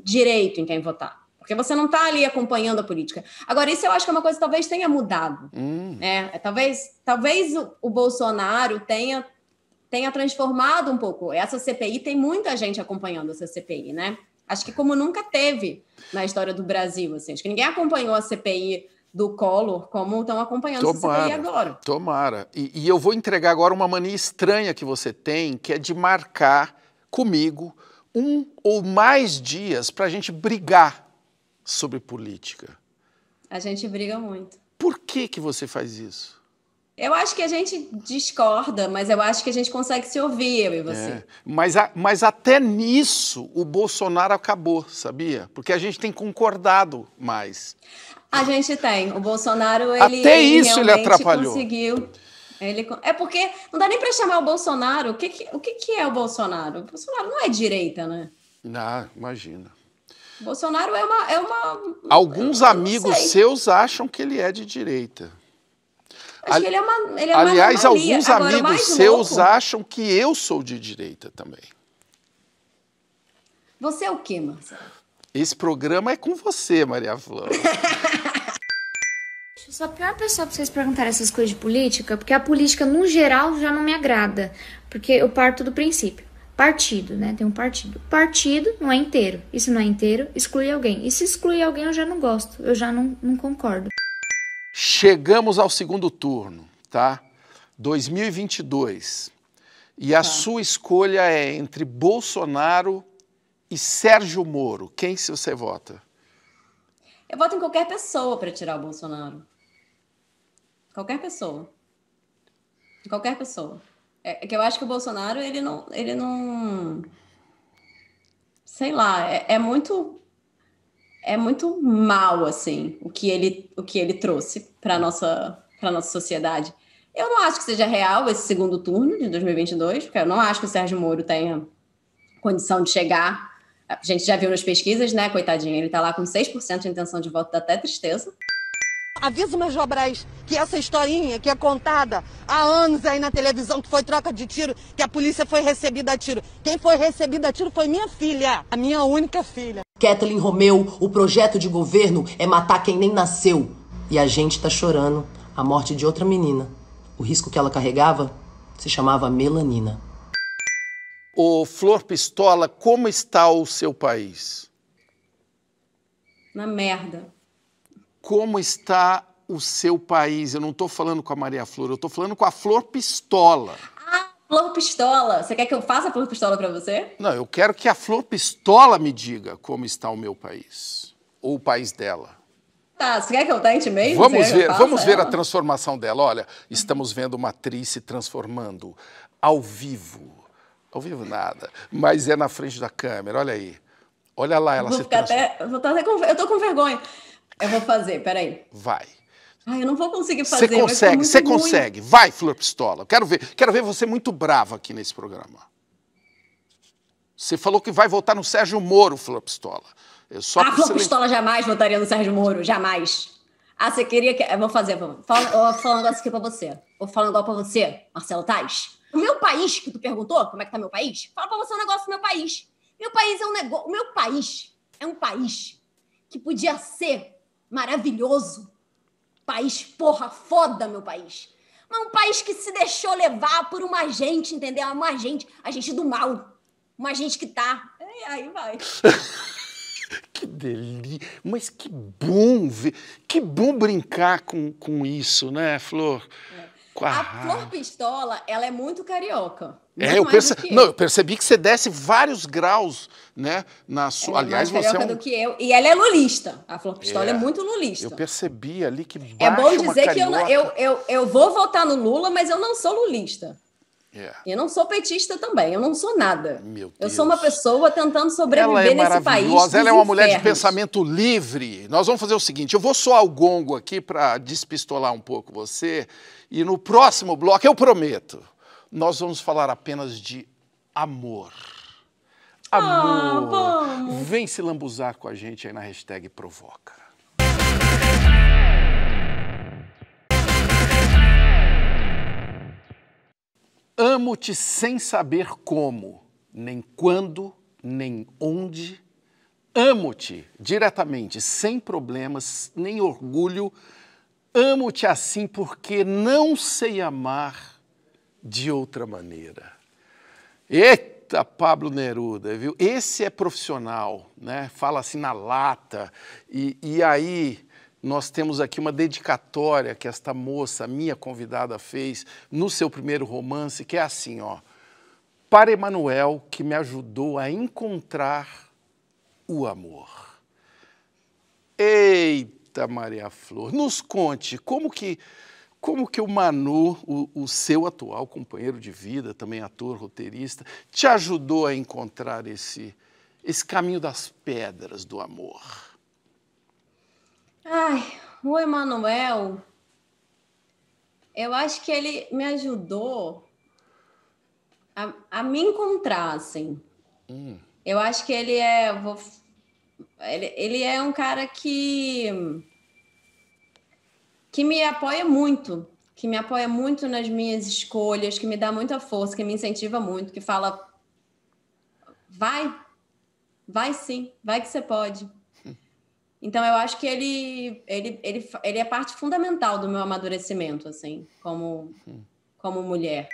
Speaker 2: direito em quem votar. Porque você não está ali acompanhando a política. Agora, isso eu acho que é uma coisa que talvez tenha mudado. Hum. Né? É, talvez, talvez o, o Bolsonaro tenha tenha transformado um pouco. Essa CPI tem muita gente acompanhando essa CPI, né? Acho que como nunca teve na história do Brasil, assim. Acho que ninguém acompanhou a CPI do Collor como estão acompanhando tomara, a CPI agora.
Speaker 1: Tomara. E, e eu vou entregar agora uma mania estranha que você tem, que é de marcar comigo um ou mais dias para a gente brigar sobre política.
Speaker 2: A gente briga muito.
Speaker 1: Por que, que você faz isso?
Speaker 2: Eu acho que a gente discorda, mas eu acho que a gente consegue se ouvir, eu e você. É,
Speaker 1: mas, a, mas até nisso o Bolsonaro acabou, sabia? Porque a gente tem concordado mais.
Speaker 2: A gente tem. O Bolsonaro, ele. Até isso ele, atrapalhou. conseguiu. Ele, é porque não dá nem para chamar o Bolsonaro. O, que, que, o que, que é o Bolsonaro? O Bolsonaro não é direita, né?
Speaker 1: Ah, imagina.
Speaker 2: O Bolsonaro é uma. É uma
Speaker 1: Alguns amigos seus acham que ele é de direita.
Speaker 2: Acho que ele é uma. Ele é aliás, uma alguns Agora, amigos seus louco...
Speaker 1: acham que eu sou de direita também.
Speaker 2: Você é o quê, Marcelo?
Speaker 1: Esse programa é com você, Maria Flor.
Speaker 2: Eu sou a pior pessoa para vocês perguntarem essas coisas de política, porque a política, no geral, já não me agrada. Porque eu parto do princípio. Partido, né? Tem um partido. Partido não é inteiro. E se não é inteiro, exclui alguém. E se exclui alguém, eu já não gosto. Eu já não, não concordo.
Speaker 1: Chegamos ao segundo turno, tá? 2022. E a tá. sua escolha é entre Bolsonaro e Sérgio Moro. Quem se você vota?
Speaker 2: Eu voto em qualquer pessoa para tirar o Bolsonaro. Qualquer pessoa. Qualquer pessoa. É, é que eu acho que o Bolsonaro, ele não. Ele não sei lá, é, é muito é muito mal assim o que ele o que ele trouxe para nossa para nossa sociedade. Eu não acho que seja real esse segundo turno de 2022, porque eu não acho que o Sérgio Moro tenha condição de chegar. A gente já viu nas pesquisas, né, coitadinho, ele está lá com 6% de intenção de voto, dá até tristeza. Avisa o Braz que essa historinha que é contada há anos aí na televisão, que foi troca de tiro, que a polícia foi recebida a tiro. Quem
Speaker 1: foi recebida a tiro foi minha filha, a minha única filha.
Speaker 2: Kathleen Romeu, o projeto de governo é matar quem nem nasceu. E a gente tá chorando a morte de outra menina. O risco que ela carregava se chamava melanina.
Speaker 1: Ô Flor Pistola, como está o seu país? Na merda como está o seu país. Eu não estou falando com a Maria Flor, eu estou falando com a Flor Pistola. Ah,
Speaker 2: Flor Pistola. Você quer que eu faça a Flor Pistola para
Speaker 1: você? Não, eu quero que a Flor Pistola me diga como está o meu país ou o país dela.
Speaker 2: Tá, você quer que eu tente mesmo? Vamos ver, vamos ver ela? a
Speaker 1: transformação dela. Olha, estamos vendo uma atriz se transformando ao vivo. Ao vivo nada, mas é na frente da câmera, olha aí. Olha lá, ela vou se transforma.
Speaker 2: Até, até eu tô com vergonha. Eu vou fazer, peraí. Vai. Ai, eu não vou conseguir fazer. Você consegue, você consegue.
Speaker 1: Vai, Flor Pistola. Quero ver, quero ver você muito brava aqui nesse programa. Você falou que vai votar no Sérgio Moro, Flor Pistola. Eu só ah, Flor Pistola
Speaker 2: jamais votaria no Sérgio Moro, jamais. Ah, você queria que. Eu vou fazer, vou falar, vou falar um negócio aqui pra você. Vou falar um negócio pra você, Marcelo Tais. O meu país, que tu perguntou como é que tá meu país, fala pra você um negócio do meu país. Meu país é um negócio. O meu país é um país que podia ser maravilhoso. País porra foda, meu país. Mas um país que se deixou levar por uma gente, entendeu? É uma gente, a gente do mal. Uma gente que tá. E aí vai.
Speaker 1: que delícia. Mas que bom ver. Que bom brincar com, com isso, né, Flor? É a Flor
Speaker 2: Pistola, ela é muito carioca. É, eu, perce... não, eu
Speaker 1: percebi que você desce vários graus, né? Na sua... Ela Aliás, é mais você é um... do
Speaker 2: que eu. E ela é lulista. A Flor Pistola é, é muito
Speaker 1: lulista. Eu percebi ali que É bom dizer que eu, eu,
Speaker 2: eu, eu vou votar no Lula, mas eu não sou lulista. É. Eu não sou petista também, eu não sou nada. Eu sou uma pessoa tentando sobreviver ela é nesse país. Ela é uma mulher de
Speaker 1: pensamento livre. Nós vamos fazer o seguinte: eu vou soar o gongo aqui para despistolar um pouco você. E no próximo bloco, eu prometo, nós vamos falar apenas de amor. Amor. Oh, Vem se lambuzar com a gente aí na hashtag Provoca. Amo-te sem saber como, nem quando, nem onde. Amo-te diretamente, sem problemas, nem orgulho. Amo-te assim porque não sei amar de outra maneira. Eita, Pablo Neruda, viu? Esse é profissional, né? Fala assim na lata. E, e aí nós temos aqui uma dedicatória que esta moça, minha convidada, fez no seu primeiro romance, que é assim, ó. Para Emanuel, que me ajudou a encontrar o amor. Eita, Maria Flor, nos conte como que como que o Manu, o, o seu atual companheiro de vida, também ator, roteirista, te ajudou a encontrar esse esse caminho das pedras do amor?
Speaker 2: Ai, o Emanuel, eu acho que ele me ajudou a, a me encontrar, assim. Hum. Eu acho que ele é. Vou, ele, ele é um cara que. que me apoia muito. Que me apoia muito nas minhas escolhas, que me dá muita força, que me incentiva muito, que fala. Vai, vai sim, vai que você pode. Então eu acho que ele, ele, ele, ele é parte fundamental do meu amadurecimento, assim, como, hum. como mulher.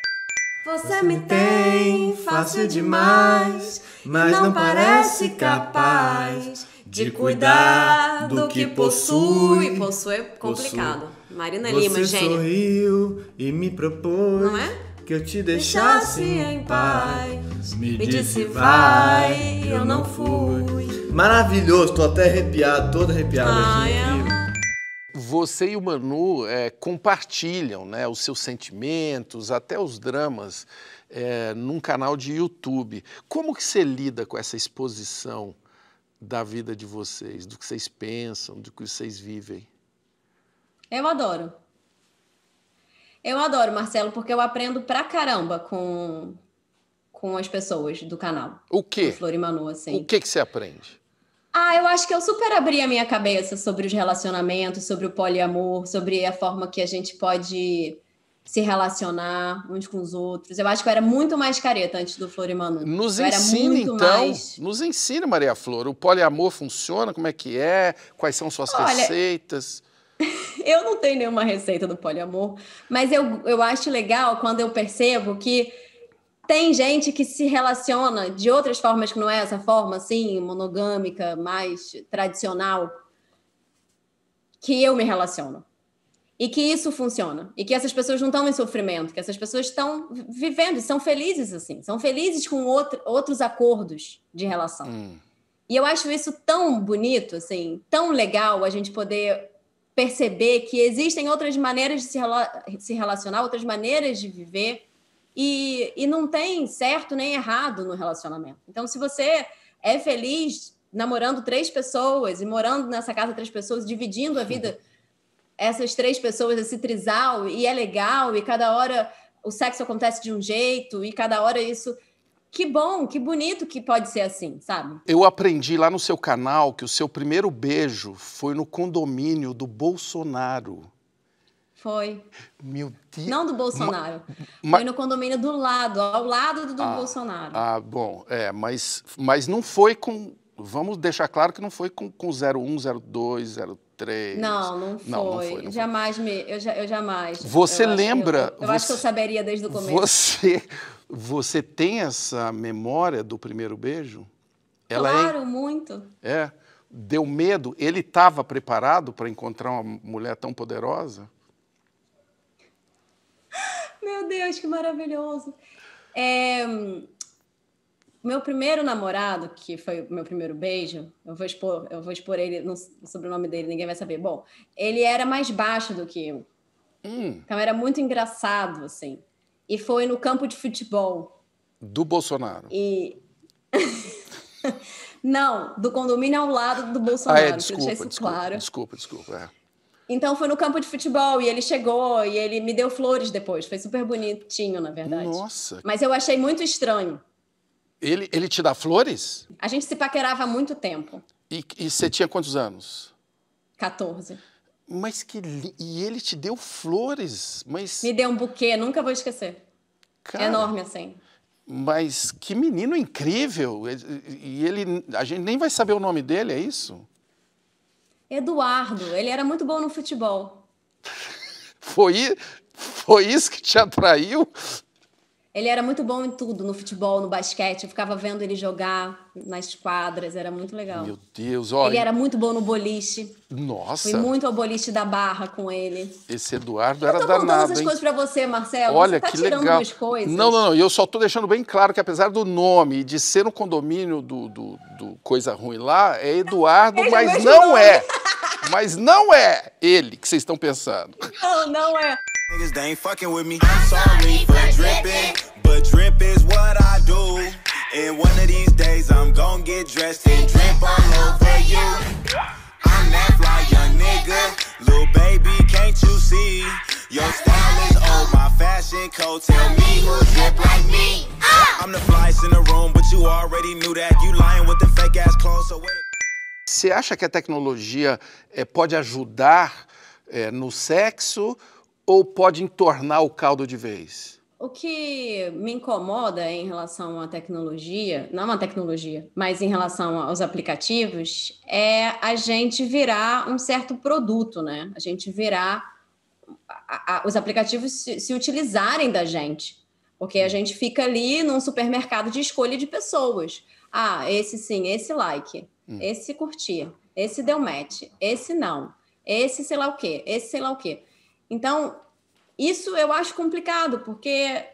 Speaker 2: Você me tem fácil demais, mas não parece capaz de cuidar do que possui. Possui é complicado. Marina Você Lima, gente. Você sorriu e
Speaker 1: me propôs. Não é? Que eu te deixasse em paz. Me, me disse vai, eu não fui. Maravilhoso, tô até arrepiado, todo arrepiado aqui. É... Você e o Manu é, compartilham né, os seus sentimentos, até os dramas, é, num canal de YouTube. Como que você lida com essa exposição da vida de vocês, do que vocês pensam, do que vocês vivem?
Speaker 2: Eu adoro. Eu adoro, Marcelo, porque eu aprendo pra caramba com, com as pessoas do canal.
Speaker 1: O quê? Flor e Manu, assim. O que, que você aprende?
Speaker 2: Ah, eu acho que eu super abri a minha cabeça sobre os relacionamentos, sobre o poliamor, sobre a forma que a gente pode se relacionar uns com os outros. Eu acho que eu era muito mais careta antes do Flor e Manu. Nos eu ensina, então. Mais...
Speaker 1: Nos ensina, Maria Flor. O poliamor funciona? Como é que é? Quais são suas Olha, receitas?
Speaker 2: eu não tenho nenhuma receita do poliamor, mas eu, eu acho legal quando eu percebo que tem gente que se relaciona de outras formas que não é essa forma, assim, monogâmica, mais tradicional, que eu me relaciono. E que isso funciona. E que essas pessoas não estão em sofrimento, que essas pessoas estão vivendo, são felizes, assim. São felizes com outro, outros acordos de relação. Hum. E eu acho isso tão bonito, assim, tão legal a gente poder perceber que existem outras maneiras de se, rela se relacionar, outras maneiras de viver e, e não tem certo nem errado no relacionamento. Então, se você é feliz namorando três pessoas e morando nessa casa três pessoas, dividindo a vida, essas três pessoas, esse trisal, e é legal, e cada hora o sexo acontece de um jeito, e cada hora isso. Que bom, que bonito que pode ser assim, sabe?
Speaker 1: Eu aprendi lá no seu canal que o seu primeiro beijo foi no condomínio do Bolsonaro. Foi. Meu
Speaker 2: Deus. Não do Bolsonaro. Ma... Foi no condomínio do lado, ao lado do, do ah, Bolsonaro.
Speaker 1: Ah, bom, é, mas, mas não foi com. Vamos deixar claro que não foi com, com 01, 02, 03. Não, não foi. Não, não foi não
Speaker 2: jamais foi. me. Eu, já, eu jamais. Você eu
Speaker 1: lembra. Acho eu, eu você, acho que eu
Speaker 2: saberia desde o começo.
Speaker 1: Você, você tem essa memória do primeiro beijo? Ela é claro, é, muito. É. Deu medo? Ele estava preparado para encontrar uma mulher tão poderosa?
Speaker 2: Meu Deus, que maravilhoso! É, meu primeiro namorado, que foi o meu primeiro beijo, eu vou expor, eu vou expor ele, não, o sobrenome dele, ninguém vai saber. Bom, ele era mais baixo do que eu. Hum. Então era muito engraçado, assim. E foi no campo de futebol.
Speaker 1: Do Bolsonaro.
Speaker 2: E. não, do condomínio ao lado do Bolsonaro. Ah, é, desculpa, isso desculpa, claro.
Speaker 1: Desculpa, desculpa. É.
Speaker 2: Então foi no campo de futebol e ele chegou e ele me deu flores depois. Foi super bonitinho, na verdade. Nossa. Mas eu achei muito estranho.
Speaker 1: Ele, ele te dá flores?
Speaker 2: A gente se paquerava há muito tempo.
Speaker 1: E, e você tinha quantos anos? 14. Mas que. Li... E ele te deu flores, mas. Me deu um buquê, nunca vou esquecer. Cara, Enorme assim. Mas que menino incrível! E ele. A gente nem vai saber o nome dele, é isso?
Speaker 2: Eduardo, ele era muito bom no futebol.
Speaker 1: Foi, foi isso que te atraiu?
Speaker 2: Ele era muito bom em tudo, no futebol, no basquete. Eu ficava vendo ele jogar nas quadras, era muito legal. Meu
Speaker 1: Deus, olha. Ele era
Speaker 2: muito bom no boliche.
Speaker 1: Nossa. Fui muito
Speaker 2: ao boliche da Barra com ele.
Speaker 1: Esse Eduardo eu era danado. Eu tô contando essas hein? coisas para
Speaker 2: você, Marcelo. Olha você tá que tirando legal. coisas. Não,
Speaker 1: não, não. Eu só tô deixando bem claro que apesar do nome e de ser um condomínio do, do, do coisa ruim lá, é Eduardo, é mas não nome. é. Mas não é ele que vocês estão pensando.
Speaker 2: Não, não é. Niggas,
Speaker 1: they ain't fucking with
Speaker 2: me. I'm sorry for dripping, but drip is what I do. And one of these days, I'm gonna get dressed and drip all
Speaker 1: over you. I'm that fly young nigga, little baby, can't you see? Your style is old, my
Speaker 2: fashion code. Tell me who drip like me. I'm the flyest in the room, but you already knew that. You lying with the fake ass clothes, so
Speaker 1: Você acha que a tecnologia é eh, pode ajudar eh, no sexo? ou pode entornar o caldo de vez?
Speaker 2: O que me incomoda em relação à tecnologia, não à é tecnologia, mas em relação aos aplicativos, é a gente virar um certo produto, né? A gente virar. A, a, os aplicativos se, se utilizarem da gente. Porque a gente fica ali num supermercado de escolha de pessoas. Ah, esse sim, esse like, hum. esse curtir, esse deu match, esse não, esse sei lá o quê, esse sei lá o quê. Então, isso eu acho complicado, porque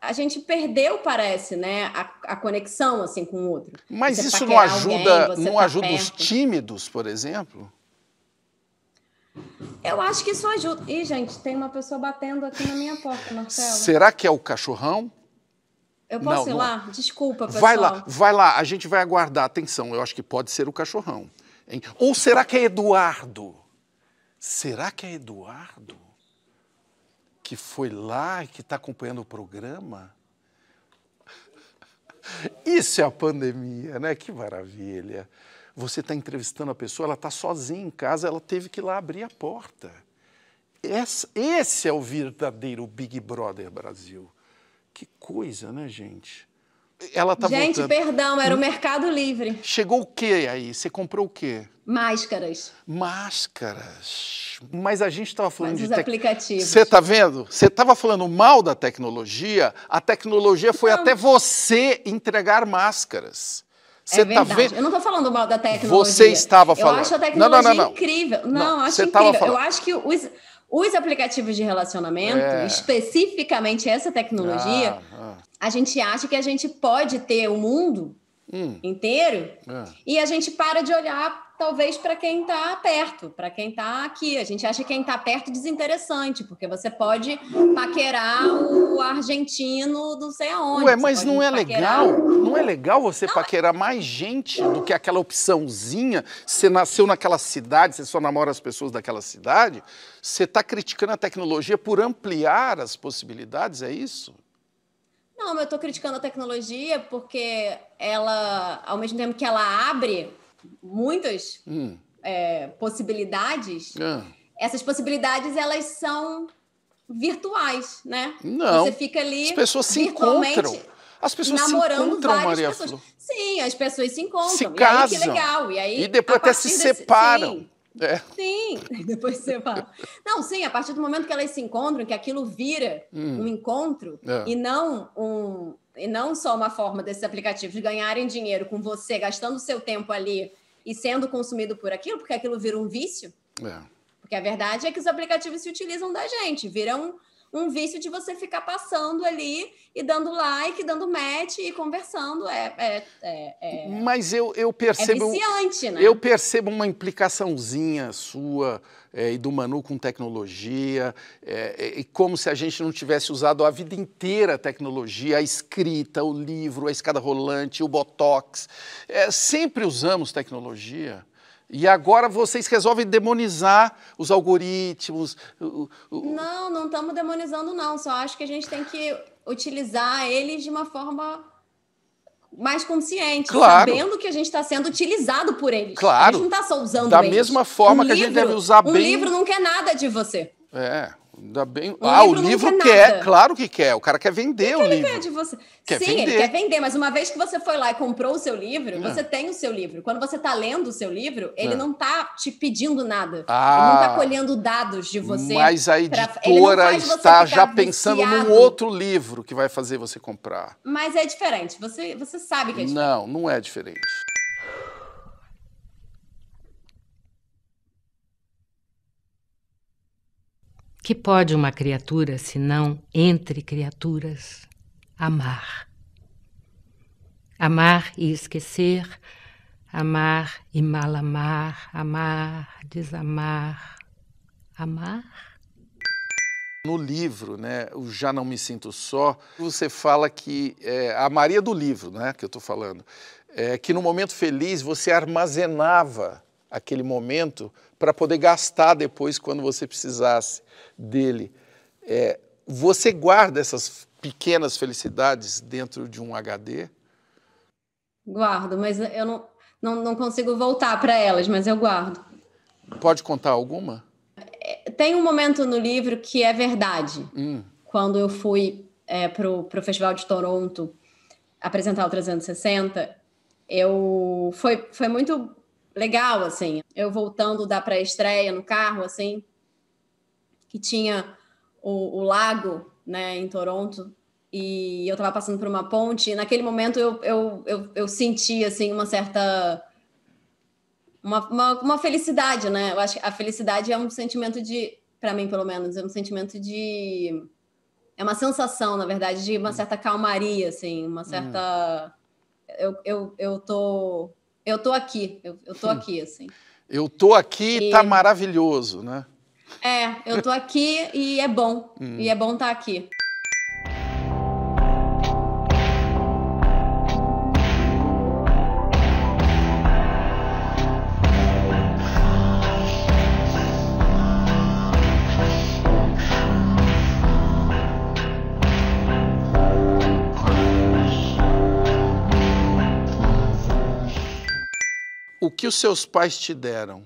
Speaker 2: a, gente perdeu, parece, né, a, a, conexão assim com o outro.
Speaker 1: Mas você isso não ajuda, alguém, não tá ajuda perto. os tímidos, por exemplo?
Speaker 2: Eu acho que isso ajuda. Ih, gente, tem uma pessoa batendo aqui na minha porta, Marcelo. Será
Speaker 1: que é o cachorrão? Eu posso não, ir não. lá?
Speaker 2: Desculpa, pessoal. Vai lá,
Speaker 1: vai lá, a gente vai aguardar. Atenção, eu acho que pode ser o cachorrão. Hein? Ou será que é Eduardo? Será que é Eduardo? que foi lá, que está acompanhando o programa. Isso é a pandemia, né? Que maravilha. Você está entrevistando a pessoa, ela está sozinha em casa, ela teve que ir lá abrir a porta. Esse é o verdadeiro Big Brother Brasil. Que coisa, né, gente? Ela tá Gente, voltando. perdão, era o hum? Mercado Livre. Chegou o que aí? Você comprou o quê? Máscaras. Máscaras. Mas a gente estava falando Mas de os tec... aplicativos. Você está vendo? Você estava falando mal da tecnologia. A tecnologia foi não. até você entregar máscaras. Você é tá verdade. Tá vendo?
Speaker 2: Eu não estou falando mal da tecnologia. Você estava falando. Eu acho a tecnologia não, não, incrível. Não, acho incrível. Eu acho que os, os aplicativos de relacionamento, é. especificamente essa tecnologia, ah, ah a gente acha que a gente pode ter o mundo hum. inteiro é. e a gente para de olhar, talvez, para quem está perto, para quem está aqui. A gente acha que quem está perto desinteressante, porque você pode paquerar o argentino não sei aonde. Ué, mas não é paquerar... legal?
Speaker 1: Não é legal você não, é paquerar mais gente do que aquela opçãozinha? Você nasceu naquela cidade, você só namora as pessoas daquela cidade? Você está criticando a tecnologia por ampliar as possibilidades, é isso?
Speaker 2: Não, mas eu estou criticando a tecnologia porque ela, ao mesmo tempo que ela abre muitas hum. é, possibilidades, ah. essas possibilidades elas são virtuais, né? Não. Você fica ali. As pessoas se encontram. As pessoas namorando se encontram, Maria pessoas. Sim, as pessoas se encontram. Se casam. E aí, que legal. E, aí, e depois até se desse... separam. Sim. É. Sim, depois você fala. Não, sim, a partir do momento que elas se encontram, que aquilo vira hum. um encontro é. e não um e não só uma forma desses aplicativos ganharem dinheiro com você gastando seu tempo ali e sendo consumido por aquilo, porque aquilo vira um vício. É. Porque a verdade é que os aplicativos se utilizam da gente, viram um vício de você ficar passando ali e dando like, dando match e conversando. É, é, é, é
Speaker 1: Mas eu, eu é percebo. É viciante, né? Eu percebo uma implicaçãozinha sua é, e do Manu com tecnologia, e como se a gente não tivesse usado a vida inteira a tecnologia, a escrita, o livro, a escada rolante, o botox. sempre usamos tecnologia. E agora vocês resolvem demonizar os algoritmos.
Speaker 2: Não, não estamos demonizando, não. Só acho que a gente tem que utilizar eles de uma forma mais consciente, claro. sabendo que a gente está sendo utilizado por eles. Claro. A gente não está só usando Da eles. mesma forma um que livro, a gente deve usar bem. Um livro não quer nada de você.
Speaker 1: É bem. O ah, livro o livro quer, nada. claro que quer. O cara quer vender o, que o livro. Quer de
Speaker 2: você? Quer Sim, vender. ele quer vender, mas uma vez que você foi lá e comprou o seu livro, é. você tem o seu livro. Quando você está lendo o seu livro, ele é. não está te pedindo nada. Ah, ele não está ah. colhendo dados de você. Mas a editora pra... está já pensando viciado. num outro
Speaker 1: livro que vai fazer você comprar.
Speaker 2: Mas é diferente. Você, você sabe que é diferente.
Speaker 1: Não, não é diferente.
Speaker 2: Que pode uma criatura, senão entre criaturas, amar? Amar e esquecer, amar e mal amar, amar,
Speaker 1: desamar, amar. No livro, né, o Já Não Me Sinto Só, você fala que é, a Maria do livro, né, que eu estou falando, é, que no momento feliz você armazenava aquele momento para poder gastar depois quando você precisasse dele. É, você guarda essas pequenas felicidades dentro de um HD?
Speaker 2: Guardo, mas eu não, não, não consigo voltar para elas, mas eu guardo.
Speaker 1: Pode contar alguma?
Speaker 2: É, tem um momento no livro que é verdade. Hum. Quando eu fui é, para o Festival de Toronto apresentar o 360, eu foi, foi muito legal, assim. Eu voltando da pré-estreia no carro, assim, que tinha o, o lago, né, em Toronto, e eu estava passando por uma ponte, e naquele momento eu, eu, eu, eu senti, assim, uma certa... Uma, uma, uma felicidade, né? Eu acho que a felicidade é um sentimento de, para mim pelo menos, é um sentimento de é uma sensação, na verdade, de uma hum. certa calmaria, assim, uma certa. Hum. Eu, eu, eu tô eu tô aqui, eu, eu tô hum. aqui, assim.
Speaker 1: Eu tô aqui e tá maravilhoso, né?
Speaker 2: É, eu tô aqui e é bom. Hum. E é bom estar tá aqui.
Speaker 1: os seus pais te deram?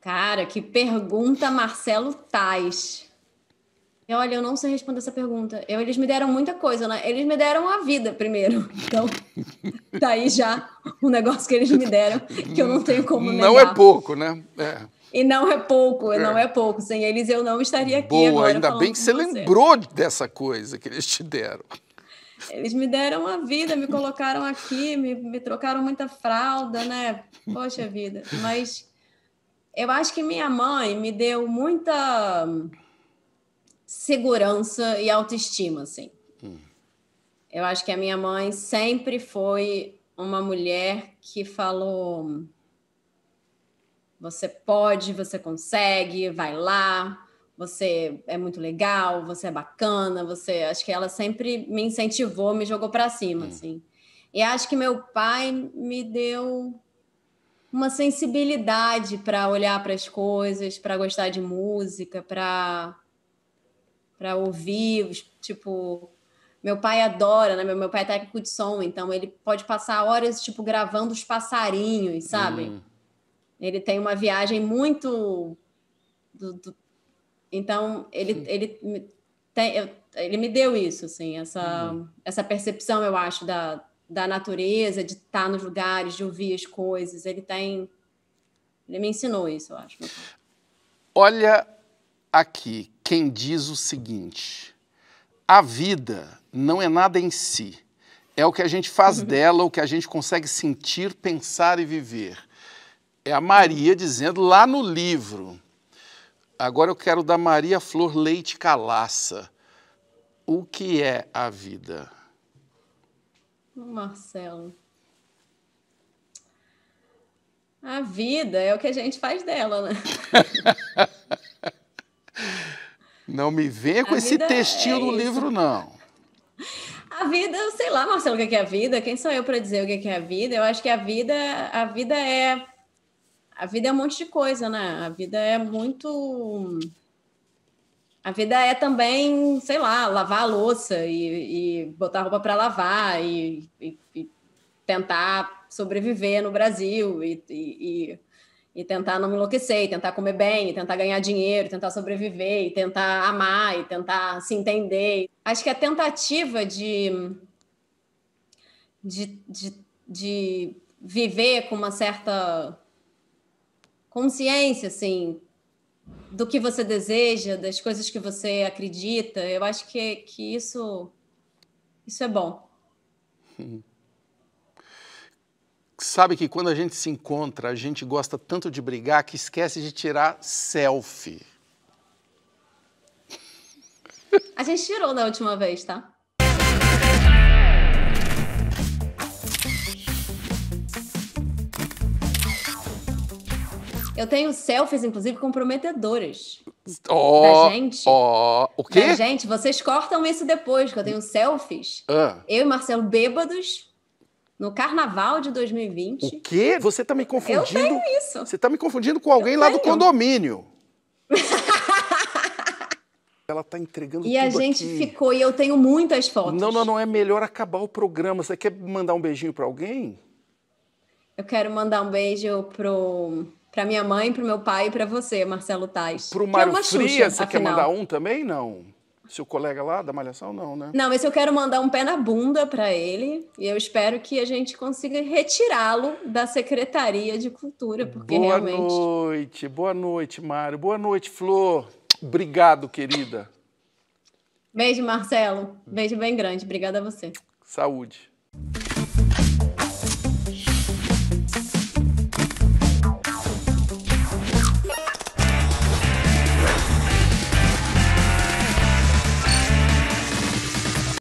Speaker 2: Cara, que pergunta, Marcelo Tais. Olha, eu não sei responder essa pergunta. Eu, eles me deram muita coisa, né? Eles me deram a vida primeiro. Então, tá aí já o negócio que eles me deram, que eu não tenho como negar. Não é
Speaker 1: pouco, né? É.
Speaker 2: E não é pouco, é. não é pouco. Sem eles eu não estaria aqui Boa, agora. Boa, ainda bem que você, você lembrou
Speaker 1: dessa coisa que eles te deram. Eles
Speaker 2: me deram a vida, me colocaram aqui, me, me trocaram muita fralda, né? Poxa vida. Mas eu acho que minha mãe me deu muita segurança e autoestima, assim. Hum. Eu acho que a minha mãe sempre foi uma mulher que falou: você pode, você consegue, vai lá, você é muito legal, você é bacana, você. Acho que ela sempre me incentivou, me jogou para cima, hum. assim. E acho que meu pai me deu uma sensibilidade para olhar para as coisas, para gostar de música, para para ouvir, tipo, meu pai adora, né? Meu pai é técnico de som, então ele pode passar horas tipo gravando os passarinhos, sabe? Hum. Ele tem uma viagem muito do, do, então, ele, ele, tem, eu, ele me deu isso, assim, essa, uhum. essa percepção, eu acho, da, da natureza, de estar nos lugares, de ouvir as coisas. Ele tem. Ele me ensinou isso, eu acho.
Speaker 1: Olha aqui quem diz o seguinte: a vida não é nada em si. É o que a gente faz uhum. dela, o que a gente consegue sentir, pensar e viver. É a Maria uhum. dizendo lá no livro. Agora eu quero da Maria Flor Leite Calaça. O que é a vida?
Speaker 2: Marcelo. A vida é o que a gente faz dela, né?
Speaker 1: não me venha com a esse textinho é do livro, não.
Speaker 2: A vida, sei lá, Marcelo, o que é, é a vida? Quem sou eu para dizer o é que é a vida? Eu acho que a vida, a vida é a vida é um monte de coisa, né? A vida é muito. A vida é também, sei lá, lavar a louça e, e botar roupa para lavar e, e, e, tentar sobreviver no Brasil e, tentar não enlouquecer, tentar comer bem, tentar ganhar dinheiro, tentar sobreviver, tentar amar, e tentar se entender. Acho que a tentativa de, de, de, de viver com uma certa consciência, assim, do que você deseja, das coisas que você acredita. Eu acho que, que isso, isso é bom.
Speaker 1: Sabe que quando a gente se encontra, a gente gosta tanto de brigar que esquece de tirar selfie.
Speaker 2: A gente tirou da última vez, tá? Eu tenho selfies, inclusive, comprometedoras.
Speaker 1: Oh, da gente. Oh, o quê? Da gente.
Speaker 2: Vocês cortam isso depois, que eu tenho selfies. Ah. Eu e Marcelo bêbados. No carnaval de 2020. O
Speaker 1: quê? Você tá me confundindo. Eu tenho isso. Você tá me confundindo com alguém lá do condomínio. Ela tá entregando e tudo E a gente aqui. ficou, e eu tenho muitas fotos. Não, não, não, é melhor acabar o programa. Você quer mandar um beijinho para alguém?
Speaker 2: Eu quero mandar um beijo pro para minha mãe, para o meu pai e para você, Marcelo Tais. Para o Mário que é você afinal. quer mandar
Speaker 1: um também? Não. Seu colega lá da Malhação, não, né?
Speaker 2: Não, esse eu quero mandar um pé na bunda para ele e eu espero que a gente consiga retirá-lo da Secretaria de Cultura, porque boa realmente. Boa
Speaker 1: noite, boa noite, Mário. Boa noite, Flor. Obrigado, querida.
Speaker 2: Beijo, Marcelo. Beijo bem grande. Obrigada a você.
Speaker 1: Saúde.